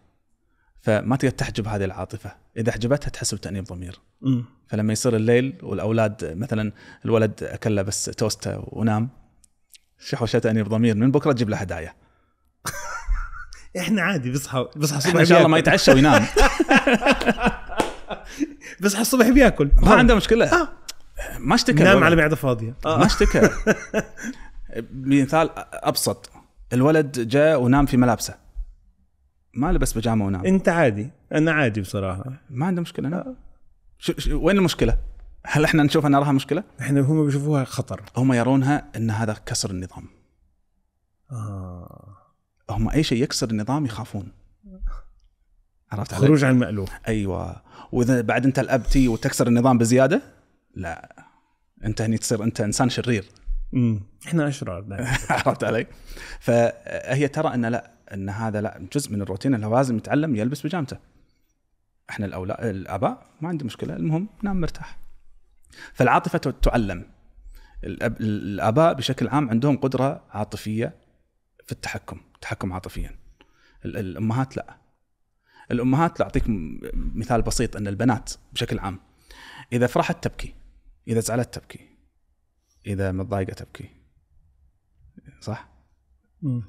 فما تقدر تحجب هذه العاطفه اذا حجبتها تحس بتانيب ضمير م. فلما يصير الليل والاولاد مثلا الولد اكله بس توسته ونام شحوشه تانيب ضمير من بكره تجيب له هدايا احنا عادي بيصحى بيصحى الصبح ان شاء الله ما يتعشى وينام بيصحى الصبح بياكل ما عنده مشكله آه. ما اشتكى نام على معده فاضيه آه. ما اشتكى مثال ابسط الولد جاء ونام في ملابسه ما لبس بيجامه ونام انت عادي انا عادي بصراحه ما عنده مشكله انا نعم. شو شو وين المشكله؟ هل احنا نشوف نراها مشكله؟ احنا هم بيشوفوها خطر هم يرونها ان هذا كسر النظام آه. هم اي شيء يكسر النظام يخافون عرفت علي؟ خروج عن المألوف ايوه واذا بعد انت الاب تي وتكسر النظام بزياده لا انت هني تصير انت انسان شرير امم احنا اشرار عرفت علي؟ فهي ترى ان لا ان هذا لا جزء من الروتين هو لازم يتعلم يلبس بيجامته احنا الاولاد الاباء ما عندي مشكله المهم نام مرتاح فالعاطفه تعلم الأب... الاباء بشكل عام عندهم قدره عاطفيه في التحكم تحكم عاطفيا الامهات لا الامهات لاعطيك مثال بسيط ان البنات بشكل عام اذا فرحت تبكي اذا زعلت تبكي اذا متضايقه تبكي صح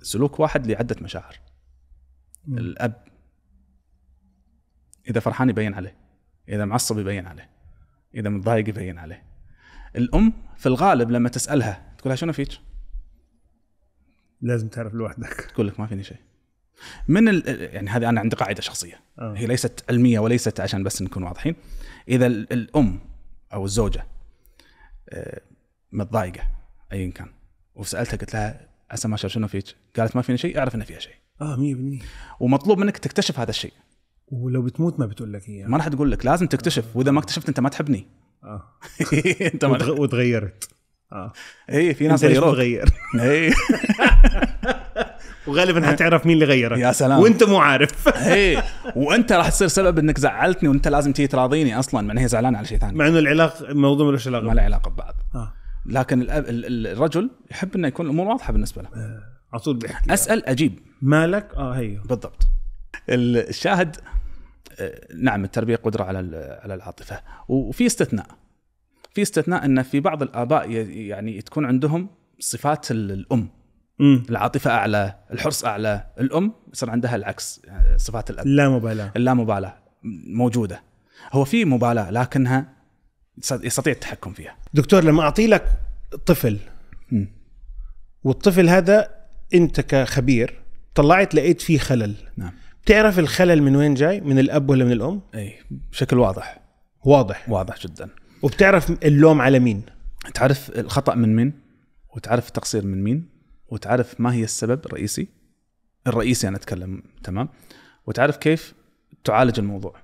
سلوك واحد لعده مشاعر م. الاب اذا فرحان يبين عليه اذا معصب يبين عليه اذا متضايق يبين عليه الام في الغالب لما تسالها تقول لها شنو فيك لازم تعرف لوحدك تقول لك ما فيني شيء من ال... يعني هذه انا عندي قاعده شخصيه أوه. هي ليست علميه وليست عشان بس نكون واضحين اذا الام او الزوجه آه، متضايقه ايا كان وسالتها قلت لها حسن ما شنو فيك؟ قالت ما فيني شيء اعرف انه فيها شيء اه 100% ومطلوب منك تكتشف هذا الشيء ولو بتموت ما بتقول لك اياه ما راح تقول لك لازم تكتشف آه. واذا ما اكتشفت انت ما تحبني اه انت ما وتغ... وتغيرت اه اي في ناس غيروك غير اي وغالبا حتعرف مين اللي غيرك يا سلام وانت مو عارف اي وانت راح تصير سبب انك زعلتني وانت لازم تيجي تراضيني اصلا مع هي زعلانه على شيء ثاني مع انه العلاقه الموضوع ملوش علاقه ما له علاقه ببعض آه. لكن الرجل يحب انه يكون الامور واضحه بالنسبه له آه، على طول بيحكي اسال اجيب مالك اه هي بالضبط الشاهد آه، نعم التربيه قدره على على العاطفه وفي استثناء في استثناء ان في بعض الاباء يعني تكون عندهم صفات الام مم. العاطفه اعلى الحرص اعلى الام يصير عندها العكس يعني صفات الاب اللامبالاه اللامبالاه موجوده هو في مبالاه لكنها يستطيع التحكم فيها دكتور لما اعطي لك طفل والطفل هذا انت كخبير طلعت لقيت فيه خلل نعم بتعرف الخلل من وين جاي من الاب ولا من الام اي بشكل واضح واضح واضح جدا وبتعرف اللوم على مين تعرف الخطا من مين وتعرف التقصير من مين وتعرف ما هي السبب الرئيسي الرئيسي انا اتكلم تمام وتعرف كيف تعالج الموضوع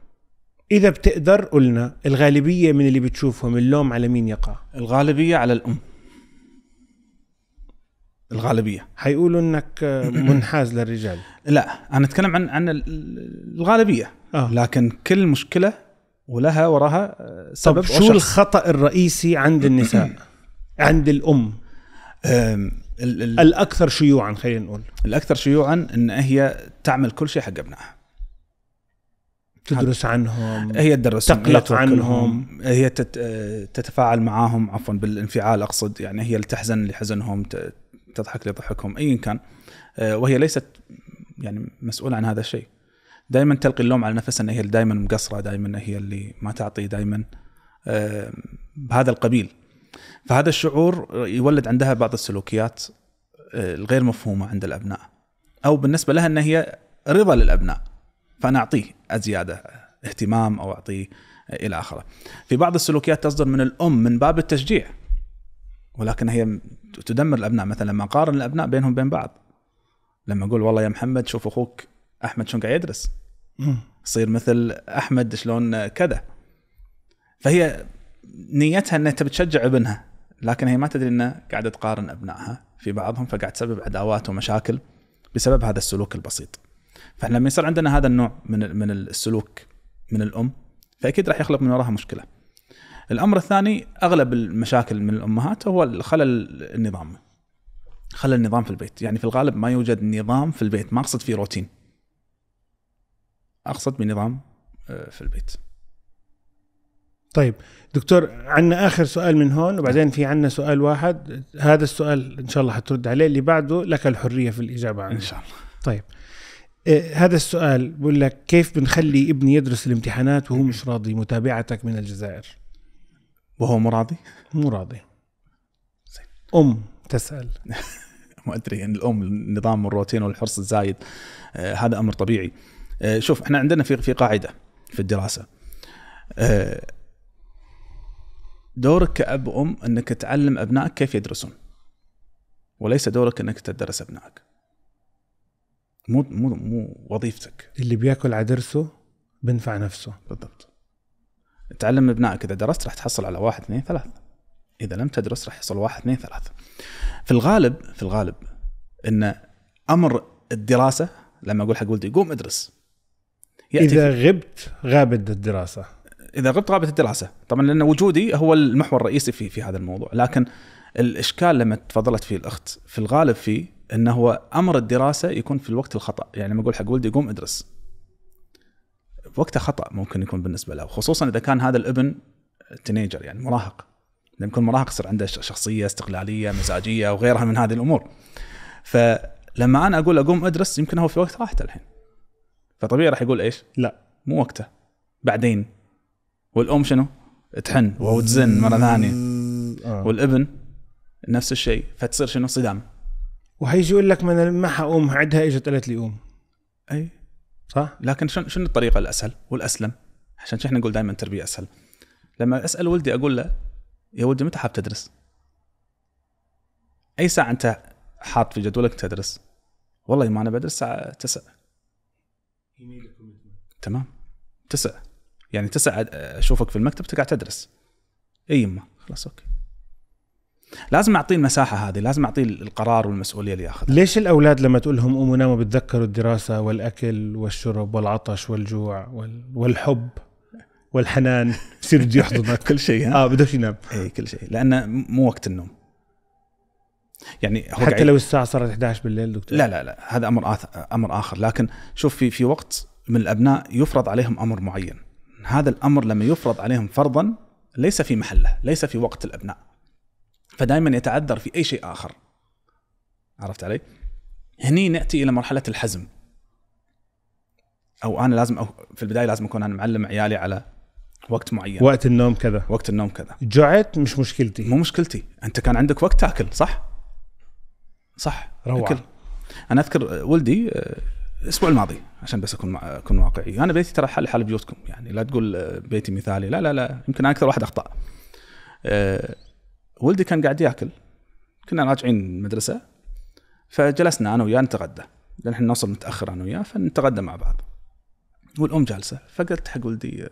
اذا بتقدر قلنا الغالبيه من اللي بتشوفهم اللوم على مين يقع الغالبيه على الام الغالبيه حيقولوا انك منحاز للرجال لا انا اتكلم عن عن الغالبيه آه. لكن كل مشكله ولها وراها آه، سبب شو وشخص. الخطا الرئيسي عند النساء عند الام الاكثر شيوعا خلينا نقول الاكثر شيوعا ان هي تعمل كل شيء حق ابنائها تدرس عنهم هي تدرس تقلق عنهم هي تتفاعل معاهم عفوا بالانفعال اقصد يعني هي اللي تحزن لحزنهم تضحك لضحكهم ايا كان آه، وهي ليست يعني مسؤوله عن هذا الشيء دائما تلقي اللوم على نفسها ان هي اللي دائما مقصره دائما هي اللي ما تعطي دائما آه، بهذا القبيل فهذا الشعور يولد عندها بعض السلوكيات آه، الغير مفهومه عند الابناء او بالنسبه لها ان هي رضا للابناء فانا اعطيه ازياده اهتمام او اعطيه الى اخره. في بعض السلوكيات تصدر من الام من باب التشجيع ولكن هي تدمر الابناء مثلا لما اقارن الابناء بينهم بين بعض لما اقول والله يا محمد شوف اخوك احمد شلون قاعد يدرس يصير مثل احمد شلون كذا فهي نيتها انها تبي تشجع ابنها لكن هي ما تدري انها قاعده تقارن ابنائها في بعضهم فقاعد تسبب عداوات ومشاكل بسبب هذا السلوك البسيط. فاحنا لما يصير عندنا هذا النوع من من السلوك من الام فاكيد راح يخلق من وراها مشكله. الامر الثاني اغلب المشاكل من الامهات هو الخلل النظام. خلل النظام في البيت، يعني في الغالب ما يوجد نظام في البيت، ما اقصد في روتين. اقصد بنظام آه، في البيت. طيب دكتور عندنا اخر سؤال من هون وبعدين في عندنا سؤال واحد هذا السؤال ان شاء الله حترد عليه اللي بعده لك الحريه في الاجابه عنه ان شاء الله طيب إيه، هذا السؤال بقول لك كيف بنخلي ابني يدرس الامتحانات وهو مش راضي متابعتك من الجزائر وهو مو راضي؟ مو راضي أم تسأل ما أدري يعني الأم النظام والروتين والحرص الزايد آه هذا أمر طبيعي آه شوف احنا عندنا في في قاعدة في الدراسة آه دورك كأب وأم أنك تعلم أبنائك كيف يدرسون وليس دورك أنك تدرس أبنائك مو مو مو وظيفتك اللي بياكل على درسه بنفع نفسه بالضبط تعلم ابنائك اذا درست راح تحصل على واحد اثنين ثلاثة اذا لم تدرس راح يحصل واحد اثنين ثلاثة في الغالب في الغالب ان امر الدراسة لما اقول حق ولدي قوم ادرس يأتي اذا غبت غابت الدراسة اذا غبت غابت الدراسة طبعا لان وجودي هو المحور الرئيسي في في هذا الموضوع لكن الاشكال لما تفضلت فيه الاخت في الغالب فيه انه هو امر الدراسه يكون في الوقت الخطا يعني لما اقول حق ولدي قوم ادرس وقته خطا ممكن يكون بالنسبه له خصوصا اذا كان هذا الابن تينيجر يعني مراهق لما يكون مراهق يصير عنده شخصيه استقلاليه مزاجيه وغيرها من هذه الامور فلما انا اقول اقوم ادرس يمكن هو في وقت راحته الحين فطبيعي راح يقول ايش لا مو وقته بعدين والام شنو تحن وتزن مره ثانيه آه. والابن نفس الشيء فتصير شنو صدام وهيجي يقول لك ما انا ما حقوم عندها اجت قالت لي قوم اي صح لكن شنو شنو الطريقه الاسهل والاسلم عشان احنا نقول دائما تربيه اسهل لما اسال ولدي اقول له يا ولدي متى حاب تدرس اي ساعه انت حاط في جدولك تدرس والله ما انا بدرس الساعه 9 تمام 9 يعني 9 اشوفك في المكتب تقعد تدرس اي يما خلاص اوكي لازم اعطيه المساحه هذه لازم اعطيه القرار والمسؤوليه اللي ياخذها ليش الاولاد لما تقول لهم قوموا ناموا بتذكروا الدراسه والاكل والشرب والعطش والجوع والحب والحنان بصير بده يحضنك كل شيء اه بده ينام اي كل شيء لانه مو وقت النوم يعني هو حتى لو الساعه صارت 11 بالليل دكتور لا لا لا هذا امر امر اخر لكن شوف في في وقت من الابناء يفرض عليهم امر معين هذا الامر لما يفرض عليهم فرضا ليس في محله ليس في وقت الابناء فدائما يتعذر في اي شيء اخر عرفت علي؟ هني ناتي الى مرحله الحزم او انا لازم أو في البدايه لازم اكون انا معلم عيالي على وقت معين وقت النوم كذا وقت النوم كذا جعت مش مشكلتي مو مشكلتي انت كان عندك وقت تاكل صح صح روعه أكل. انا اذكر ولدي آه، الاسبوع الماضي عشان بس اكون اكون واقعي انا بيتي ترى حالي حال بيوتكم يعني لا تقول آه، بيتي مثالي لا لا لا يمكن انا اكثر واحد اخطا آه، ولدي كان قاعد ياكل كنا راجعين المدرسه فجلسنا انا وياه نتغدى لان احنا نوصل متاخر انا وياه فنتغدى مع بعض والام جالسه فقلت حق ولدي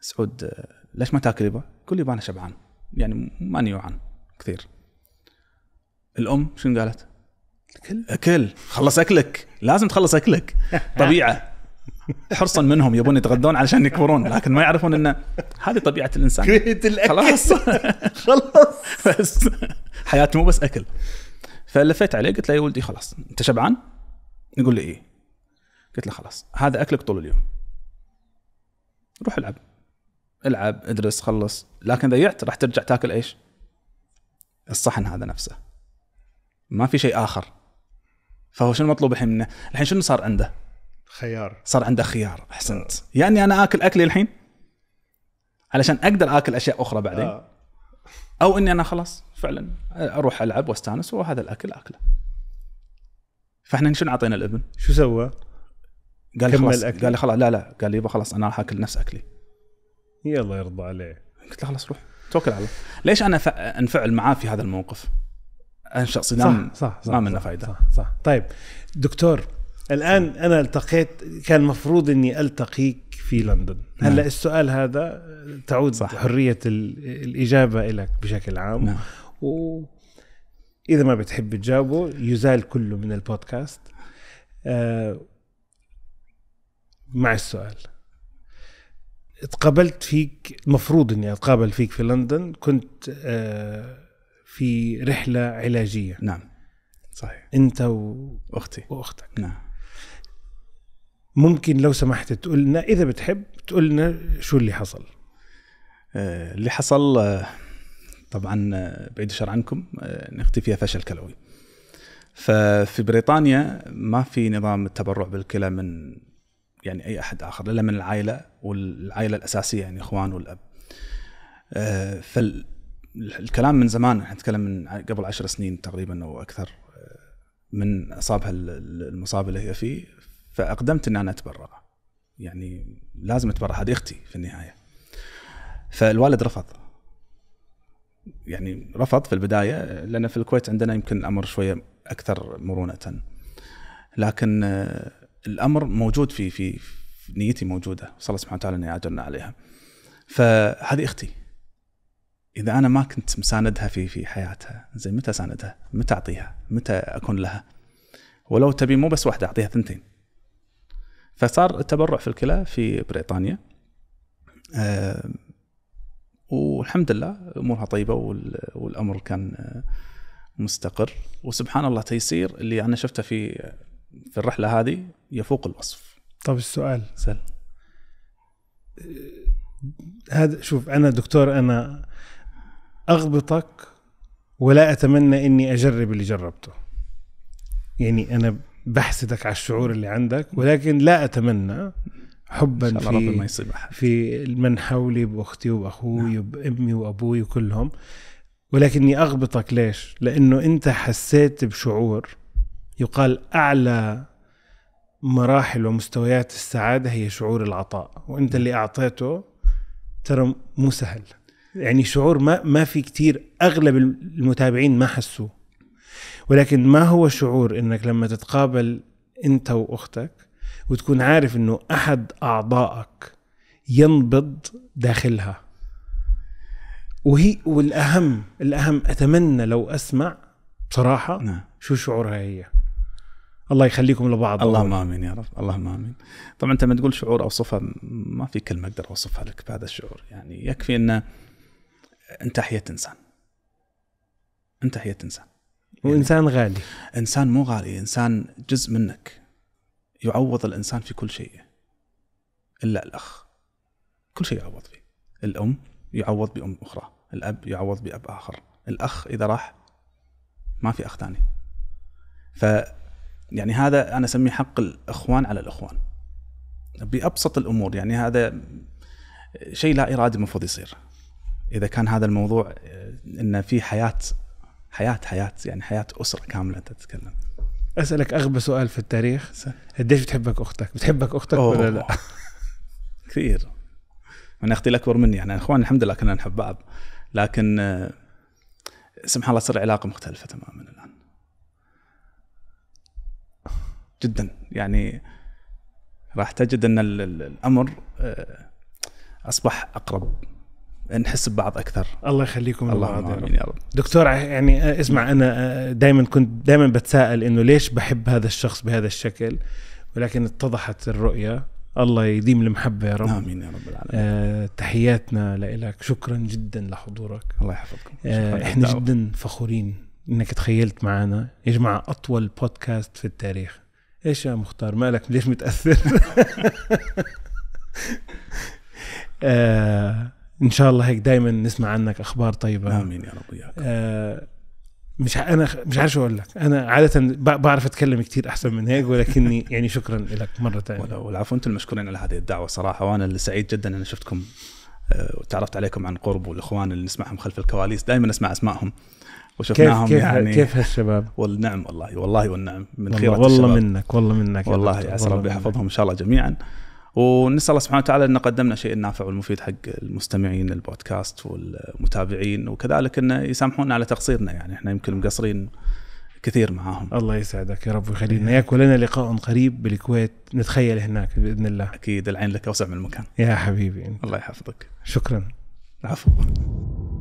سعود ليش ما تاكل يبا؟ قول يبا انا شبعان يعني ماني جوعان كثير الام شنو قالت؟ اكل اكل خلص اكلك لازم تخلص اكلك طبيعه حرصا منهم يبون يتغذون علشان يكبرون لكن ما يعرفون انه هذه طبيعه الانسان الاكل خلاص خلاص بس حياتي مو بس اكل فلفيت عليه قلت له يا ولدي خلاص انت شبعان؟ يقول لي ايه قلت له خلاص هذا اكلك طول اليوم روح العب العب ادرس خلص لكن ضيعت راح ترجع تاكل ايش؟ الصحن هذا نفسه ما في شيء اخر فهو شنو المطلوب الحين منه؟ الحين شنو صار عنده؟ خيار صار عنده خيار احسنت يعني انا اكل اكلي الحين علشان اقدر اكل اشياء اخرى بعدين آه. او اني انا خلاص فعلا اروح العب واستانس وهذا الاكل اكله فاحنا شنو اعطينا الابن؟ شو سوى؟ قال لي خلاص قال لي خلاص لا لا قال لي يبا خلاص انا راح اكل نفس اكلي يلا الله يرضى عليه قلت له خلاص روح توكل على الله ليش انا انفعل معاه في هذا الموقف؟ انشا صدام صح صح, صح, صح ما منه فائده صح, صح طيب دكتور الان انا التقيت كان المفروض اني التقيك في لندن نعم. هلا السؤال هذا تعود صح. حريه الاجابه لك بشكل عام نعم. و اذا ما بتحب تجاوبه يزال كله من البودكاست آه مع السؤال اتقابلت فيك المفروض اني اتقابل فيك في لندن كنت آه في رحله علاجيه نعم صحيح انت و... واختي واختك نعم ممكن لو سمحت تقول لنا اذا بتحب تقول لنا شو اللي حصل آه، اللي حصل آه، طبعا آه، بعيد الشر عنكم ان اختي فيها فشل كلوي ففي بريطانيا ما في نظام التبرع بالكلى من يعني اي احد اخر الا من العائله والعائله الاساسيه يعني اخوان والاب فالكلام من زمان نتكلم من قبل عشر سنين تقريبا او اكثر من اصابها المصاب اللي هي فيه فاقدمت ان انا اتبرع يعني لازم اتبرع هذه اختي في النهايه فالوالد رفض يعني رفض في البدايه لان في الكويت عندنا يمكن الامر شويه اكثر مرونه لكن آه، الامر موجود في في, نيتي موجوده صلى الله سبحانه وتعالى انه يعجلنا عليها فهذه اختي اذا انا ما كنت مساندها في في حياتها زين متى اساندها؟ متى اعطيها؟ متى اكون لها؟ ولو تبي مو بس واحده اعطيها ثنتين فصار التبرع في الكلى في بريطانيا آه، والحمد لله امورها طيبه والامر كان آه، مستقر وسبحان الله تيسير اللي انا شفته في في الرحله هذه يفوق الوصف طب السؤال سل آه، هذا شوف انا دكتور انا اغبطك ولا اتمنى اني اجرب اللي جربته يعني انا بحسدك على الشعور اللي عندك ولكن لا اتمنى حبا إن شاء الله في ما يصيب أحد. في من حولي باختي وباخوي نعم. وبامي وابوي وكلهم ولكني اغبطك ليش؟ لانه انت حسيت بشعور يقال اعلى مراحل ومستويات السعاده هي شعور العطاء وانت اللي اعطيته ترى مو سهل يعني شعور ما ما في كتير اغلب المتابعين ما حسوه ولكن ما هو شعور انك لما تتقابل انت واختك وتكون عارف انه احد اعضائك ينبض داخلها وهي والاهم الاهم اتمنى لو اسمع بصراحه نعم. شو شعورها هي الله يخليكم لبعض اللهم امين يا رب اللهم امين طبعا انت لما تقول شعور صفه ما في كلمه اقدر اوصفها لك بهذا الشعور يعني يكفي ان انت حياه انسان انت حياه انسان وانسان يعني غالي انسان مو غالي انسان جزء منك يعوض الانسان في كل شيء الا الاخ كل شيء يعوض فيه الام يعوض بام اخرى الاب يعوض باب اخر الاخ اذا راح ما في اخ ثاني ف يعني هذا انا اسميه حق الاخوان على الاخوان بابسط الامور يعني هذا شيء لا ارادي المفروض يصير اذا كان هذا الموضوع ان في حياه حياه حياه يعني حياه اسره كامله انت تتكلم اسالك اغبى سؤال في التاريخ قديش بتحبك اختك؟ بتحبك اختك أوه. ولا لا؟ كثير من اختي الاكبر مني يعني اخوان الحمد لله كنا نحب بعض لكن آه، سبحان الله تصير علاقه مختلفه تماما الان جدا يعني راح تجد ان الامر آه، اصبح اقرب نحس ببعض اكثر الله يخليكم الله يا رب. يا رب دكتور يعني آه، اسمع انا آه، دائما كنت دائما بتساءل انه ليش بحب هذا الشخص بهذا الشكل ولكن اتضحت الرؤيه الله يديم المحبة يا رب آمين يا رب العالمين آه، تحياتنا لك شكرا جدا لحضورك الله يحفظكم آه، احنا جدا فخورين انك تخيلت معنا يا جماعة أطول بودكاست في التاريخ ايش يا مختار مالك ليش متأثر آه ان شاء الله هيك دائما نسمع عنك اخبار طيبه امين يا رب وياك آه، مش انا مش عارف شو اقول لك انا عاده بعرف اتكلم كثير احسن من هيك ولكني يعني شكرا لك مره ثانيه والعفو انتم المشكورين على هذه الدعوه صراحه وانا اللي سعيد جدا اني شفتكم آه، وتعرفت عليكم عن قرب والاخوان اللي نسمعهم خلف الكواليس دائما اسمع اسمائهم وشفناهم كيف كيف يعني كيف هالشباب والنعم والله والله والنعم من خيرة والله الشباب. منك والله منك والله يا عسى ربي يحفظهم ان شاء الله جميعا ونسال الله سبحانه وتعالى ان قدمنا شيء نافع والمفيد حق المستمعين البودكاست والمتابعين وكذلك انه يسامحونا على تقصيرنا يعني احنا يمكن مقصرين كثير معاهم الله يسعدك يا رب ويخلينا إيه. اياك ولنا لقاء قريب بالكويت نتخيل هناك باذن الله اكيد العين لك اوسع من المكان يا حبيبي انت. الله يحفظك شكرا عفوا